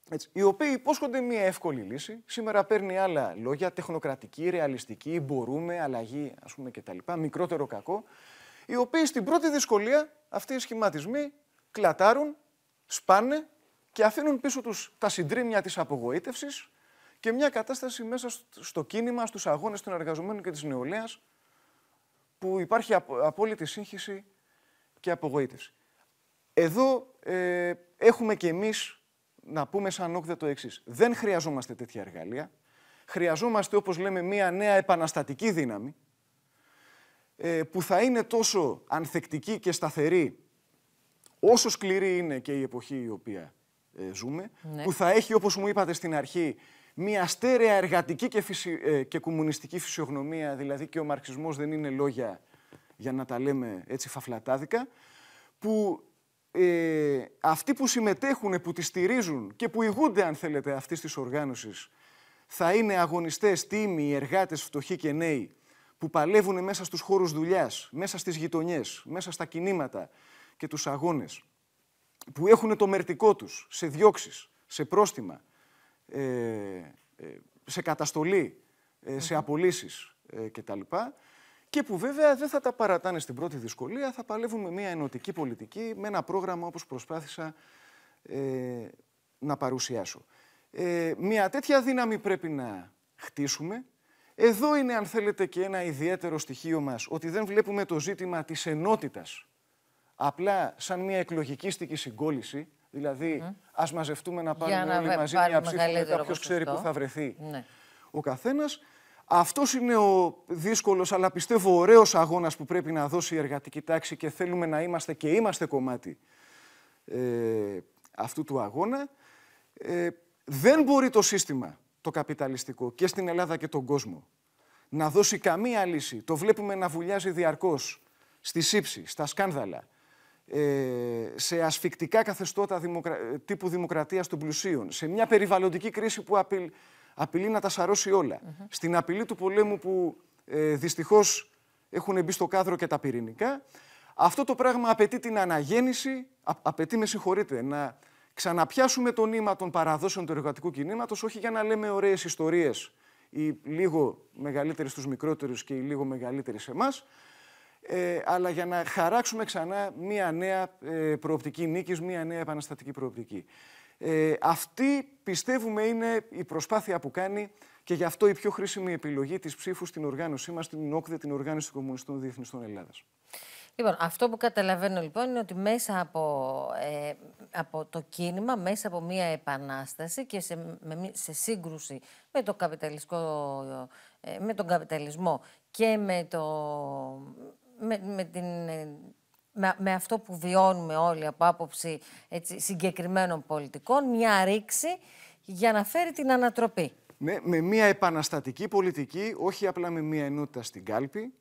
Έτσι, οι οποίοι υπόσχονται μια εύκολη λύση. Σήμερα παίρνει άλλα λόγια, τεχνοκρατική, ρεαλιστική, μπορούμε, αλλαγή ας πούμε κτλ. Μικρότερο κακό. Οι οποίοι στην πρώτη δυσκολία αυτοί οι σχηματισμοί κλατάρουν, σπάνε και αφήνουν πίσω τους τα συντρίμια της απογοήτευσης, και μια κατάσταση μέσα στο κίνημα, στους αγώνες των εργαζομένων και της νεολαίας που υπάρχει απόλυτη σύγχυση και απογοήτευση. Εδώ ε, έχουμε και εμείς να πούμε σαν όκδα το εξής. Δεν χρειαζόμαστε τέτοια εργαλεία. Χρειαζόμαστε, όπως λέμε, μια νέα επαναστατική δύναμη ε, που θα είναι τόσο ανθεκτική και σταθερή όσο σκληρή είναι και η εποχή η οποία ε, ζούμε, ναι. που θα έχει, όπως μου είπατε στην αρχή, μια στέρεα εργατική και, φυσι... Ε, και κομμουνιστική φυσιογνωμία, δηλαδή και ο μαρξισμός δεν είναι λόγια για να τα λέμε έτσι φαφλατάδικα, που ε, αυτοί που συμμετέχουν, που τη στηρίζουν και που ηγούνται, αν θέλετε, αυτής της οργάνωσης, θα είναι αγωνιστές, τίμοι, εργάτες, φτωχοί και νέοι, που παλεύουν μέσα στους χώρους δουλειάς, μέσα στις γειτονιές, μέσα στα κινήματα και τους αγώνες, που έχουν το μερτικό τους σε διώξεις, σε πρόστιμα, ε, ε, σε καταστολή, ε, σε απολύσεις κτλ. Και που βέβαια δεν θα τα παρατάνε στην πρώτη δυσκολία, θα παλεύουν με μια ενωτική πολιτική, με ένα πρόγραμμα όπως προσπάθησα να παρουσιάσω. Μια τέτοια δύναμη πρέπει να χτίσουμε. Εδώ είναι, αν θέλετε, και ένα ιδιαίτερο στοιχείο μας, ότι δεν βλέπουμε το ζήτημα της ενότητας απλά σαν μια εκλογικήστικη συγκόλληση, Δηλαδή, ας ας μαζευτούμε να πάρουμε να όλοι μαζί μια ψήφο μετά ποιο ξέρει πού θα βρεθεί. Ναι. Ο καθένας. Αυτός είναι ο δύσκολος, αλλά πιστεύω ωραίος αγώνας που πρέπει να δώσει η εργατική τάξη και θέλουμε να είμαστε και είμαστε κομμάτι ε, αυτού του αγώνα. Ε, δεν μπορεί το σύστημα το καπιταλιστικό και στην Ελλάδα και τον κόσμο να δώσει καμία λύση. Το βλέπουμε να βουλιάζει διαρκώς στη σύψη, στα σκάνδαλα, ε, σε ασφικτικά καθεστώτα δημοκρα... τύπου δημοκρατίας των πλουσίων, σε μια περιβαλλοντική κρίση που απειλεί να τα σαρώσει στην απειλή του πολέμου που ε, δυστυχώς έχουν μπει στο κάδρο και τα πυρηνικά, αυτό το πράγμα απαιτεί την αναγέννηση, απαιτεί, με συγχωρείτε, να ξαναπιάσουμε το νήμα των παραδόσεων του εργατικού κινήματος, όχι για να λέμε ωραίες ιστορίες, οι λίγο μεγαλύτερες στους μικρότερους και οι λίγο μεγαλύτερες σε εμάς, ε, αλλά για να χαράξουμε ξανά μία νέα ε, προοπτική νίκης, μία νέα επαναστατική προοπτική. Ε, αυτή πιστεύουμε είναι η προσπάθεια που κάνει και γι' αυτό η πιο χρήσιμη επιλογή της ψήφου στην οργάνωσή μας, την ΟΚΔΕ, την Οργάνωση των Κομμουνιστών Διεθνιστών Ελλάδας. Λοιπόν, αυτό που καταλαβαίνω λοιπόν είναι ότι μέσα από, ε, από το κίνημα, μέσα από μια επανάσταση και σε, σε σύγκρουση με, το ε, με τον καπιταλισμό και με, το, ε, με, αυτό που βιώνουμε όλοι από άποψη έτσι, συγκεκριμένων πολιτικών, μια ρήξη για να φέρει την ανατροπή. με μια επαναστατική πολιτική, όχι απλά με μια ενότητα στην κάλπη,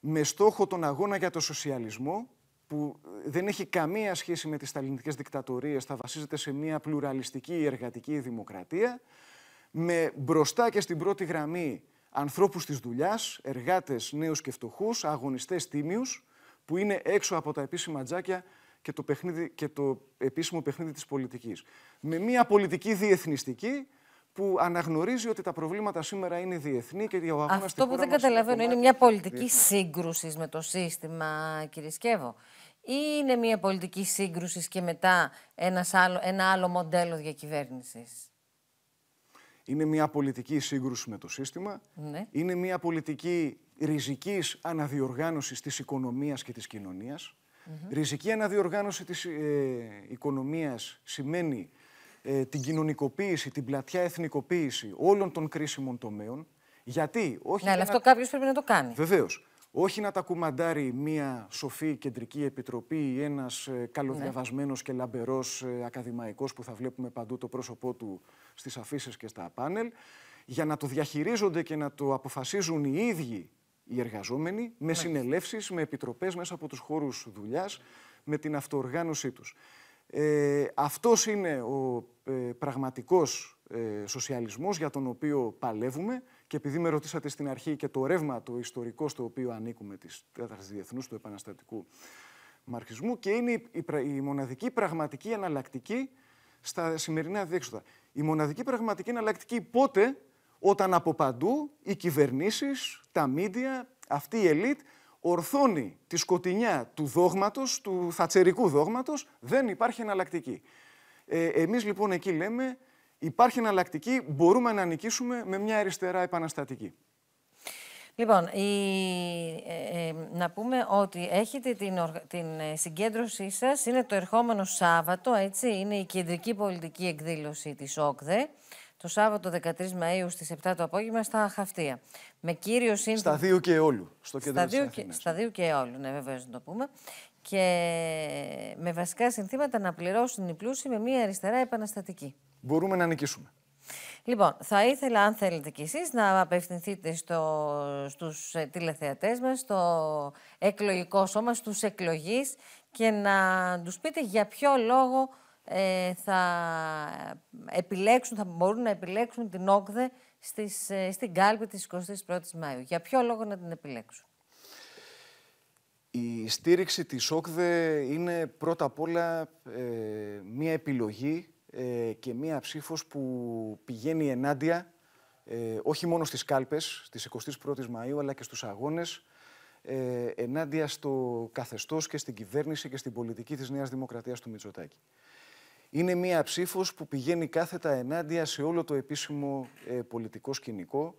με στόχο τον αγώνα για τον σοσιαλισμό, που ε, δεν έχει καμία σχέση με τις σταλινικές δικτατορίες, θα βασίζεται σε μια πλουραλιστική εργατική δημοκρατία, με μπροστά και στην πρώτη γραμμή ανθρώπους της δουλειάς, εργάτες νέους και φτωχούς, αγωνιστές τίμιους, που είναι έξω από τα επίσημα τζάκια και το, παιχνίδι, και το επίσημο παιχνίδι της πολιτικής. Με μια πολιτική διεθνιστική που αναγνωρίζει ότι τα προβλήματα σήμερα είναι διεθνή και ο αγώνα Αυτό που δεν καταλαβαίνω είναι μια πολιτική σύγκρουσης με το σύστημα, κύριε Σκεύο. Ή είναι μια πολιτική σύγκρουσης και μετά ένας άλλο, ένα άλλο μοντέλο διακυβέρνησης. Είναι μια πολιτική σύγκρουση με το σύστημα. Ναι. Είναι μια πολιτική ριζικής αναδιοργάνωσης της οικονομίας και της κοινωνίας. Mm Ριζική αναδιοργάνωση της ε, οικονομίας σημαίνει ε, την κοινωνικοποίηση, την πλατιά εθνικοποίηση όλων των κρίσιμων τομέων. Γιατί, όχι. Ναι, αλλά αυτό κάποιος πρέπει να το κάνει. Βεβαίως όχι να τα κουμαντάρει μια σοφή κεντρική επιτροπή ή ένας ε, καλοδιαβασμένος ναι. και λαμπερός ε, ακαδημαϊκός που θα βλέπουμε παντού το πρόσωπό του στις αφήσει και στα πάνελ, για να το διαχειρίζονται και να το αποφασίζουν οι ίδιοι οι εργαζόμενοι με ναι. με επιτροπές μέσα από τους χώρους δουλειάς, με την αυτοοργάνωσή τους. Ε, αυτός είναι ο ε, πραγματικός σοσιαλισμός για τον οποίο παλεύουμε και επειδή με ρωτήσατε στην αρχή και το ρεύμα το ιστορικό στο οποίο ανήκουμε της τέταρτης διεθνούς του επαναστατικού μαρξισμού και είναι η, η μοναδική πραγματική εναλλακτική στα σημερινά διέξοδα. Η μοναδική πραγματική εναλλακτική πότε όταν από παντού οι κυβερνήσεις, τα μίντια, αυτή η ελίτ ορθώνει τη σκοτεινιά του δόγματος, του θατσερικού δόγματος, δεν υπάρχει εναλλακτική. Ε, εμείς λοιπόν εκεί λέμε υπάρχει εναλλακτική, μπορούμε να νικήσουμε με μια αριστερά επαναστατική. Λοιπόν, η, ε, ε, να πούμε ότι έχετε την, την ε, συγκέντρωσή σας, είναι το ερχόμενο Σάββατο, έτσι, είναι η κεντρική πολιτική εκδήλωση της ΟΚΔΕ, το Σάββατο 13 Μαΐου στις 7 το απόγευμα στα Χαυτία. Με κύριο Στα δύο και όλου, στο κέντρο στα της δύο, Στα δύο και όλου, ναι βέβαια, να το πούμε. Και με βασικά συνθήματα να πληρώσουν οι πλούσιοι με μια αριστερά επαναστατική μπορούμε να νικήσουμε. Λοιπόν, θα ήθελα αν θέλετε κι εσείς να απευθυνθείτε στο, στους ε, τηλεθεατές μας, στο εκλογικό σώμα, στους εκλογείς και να τους πείτε για ποιο λόγο ε, θα επιλέξουν, θα μπορούν να επιλέξουν την ΟΚΔΕ στις, ε, στην κάλπη της 21ης Μαΐου. Για ποιο λόγο να την επιλέξουν. Η στήριξη της ΟΚΔΕ είναι πρώτα απ' όλα ε, μία επιλογή ε, και μία ψήφος που πηγαίνει ενάντια ε, όχι μόνο στις κάλπες της 21ης Μαΐου αλλά και στους αγώνες ε, ενάντια στο καθεστώς και στην κυβέρνηση και στην πολιτική της Νέας Δημοκρατίας του Μητσοτάκη. Είναι μία ψήφος που πηγαίνει κάθετα ενάντια σε όλο το επίσημο ε, πολιτικό σκηνικό,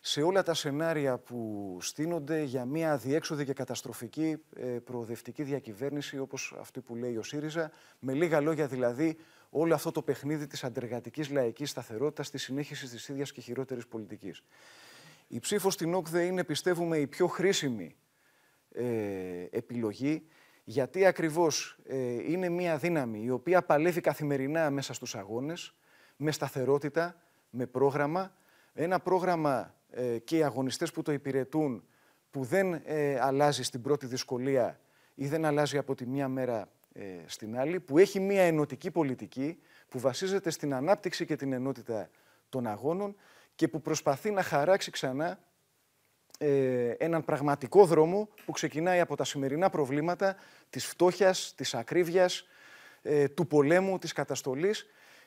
σε όλα τα σενάρια που στείνονται για μία αδιέξοδη και καταστροφική ε, προοδευτική διακυβέρνηση, όπως αυτή που λέει ο ΣΥΡΙΖΑ, με λίγα λόγια δηλαδή όλο αυτό το παιχνίδι της αντεργατικής λαϊκής σταθερότητας, της συνέχισης της ίδιας και χειρότερης πολιτικής. Η ψήφος στην ΟΚΔΕ είναι, πιστεύουμε, η πιο χρήσιμη ε, επιλογή, γιατί ακριβώς ε, είναι μια δύναμη η οποία παλεύει καθημερινά μέσα στους αγώνες, με σταθερότητα, με πρόγραμμα. Ένα πρόγραμμα ε, και οι αγωνιστές που το υπηρετούν που δεν ε, αλλάζει στην πρώτη δυσκολία ή δεν αλλάζει από τη μία μέρα ε, στην άλλη, που έχει μια ενωτική πολιτική που βασίζεται στην ανάπτυξη και την ενότητα των αγώνων και που προσπαθεί να χαράξει ξανά ε, έναν πραγματικό δρόμο που ξεκινάει από τα σημερινά προβλήματα της φτώχειας, της ακρίβειας, ε, του πολέμου, της καταστολής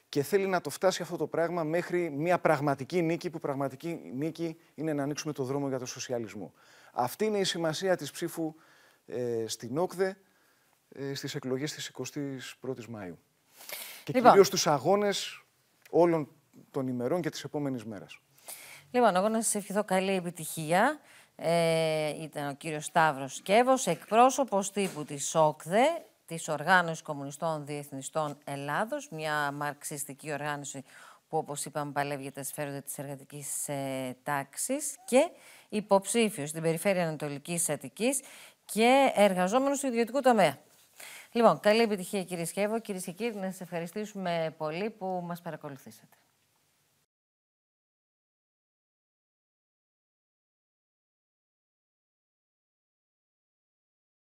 και θέλει να το φτάσει αυτό το πράγμα μέχρι μια πραγματική νίκη που πραγματική νίκη είναι να ανοίξουμε το δρόμο για τον σοσιαλισμό. Αυτή είναι η σημασία της ψήφου ε, στην ΟΚΔΕ ε, στις εκλογές της 21ης Μαΐου. Και λοιπόν. κυρίως στους αγώνες όλων των ημερών και της επόμενης μέρας. Λοιπόν, εγώ να σας ευχηθώ καλή επιτυχία. Ε, ήταν ο κύριος Σταύρος Σκεύος, εκπρόσωπος τύπου της ΟΚΔΕ, της Οργάνωσης Κομμουνιστών Διεθνιστών Ελλάδος, μια μαρξιστική οργάνωση που όπως είπαμε παλεύει για τα σφαίροντα της εργατικής ε, τάξης και υποψήφιος στην περιφέρεια Ανατολικής Αττικής και εργαζόμενος του ιδιωτικού τομέα. Λοιπόν, καλή επιτυχία κύριε Σκεύο. Κυρίες και κύριοι, να σας ευχαριστήσουμε πολύ που μας παρακολουθήσατε.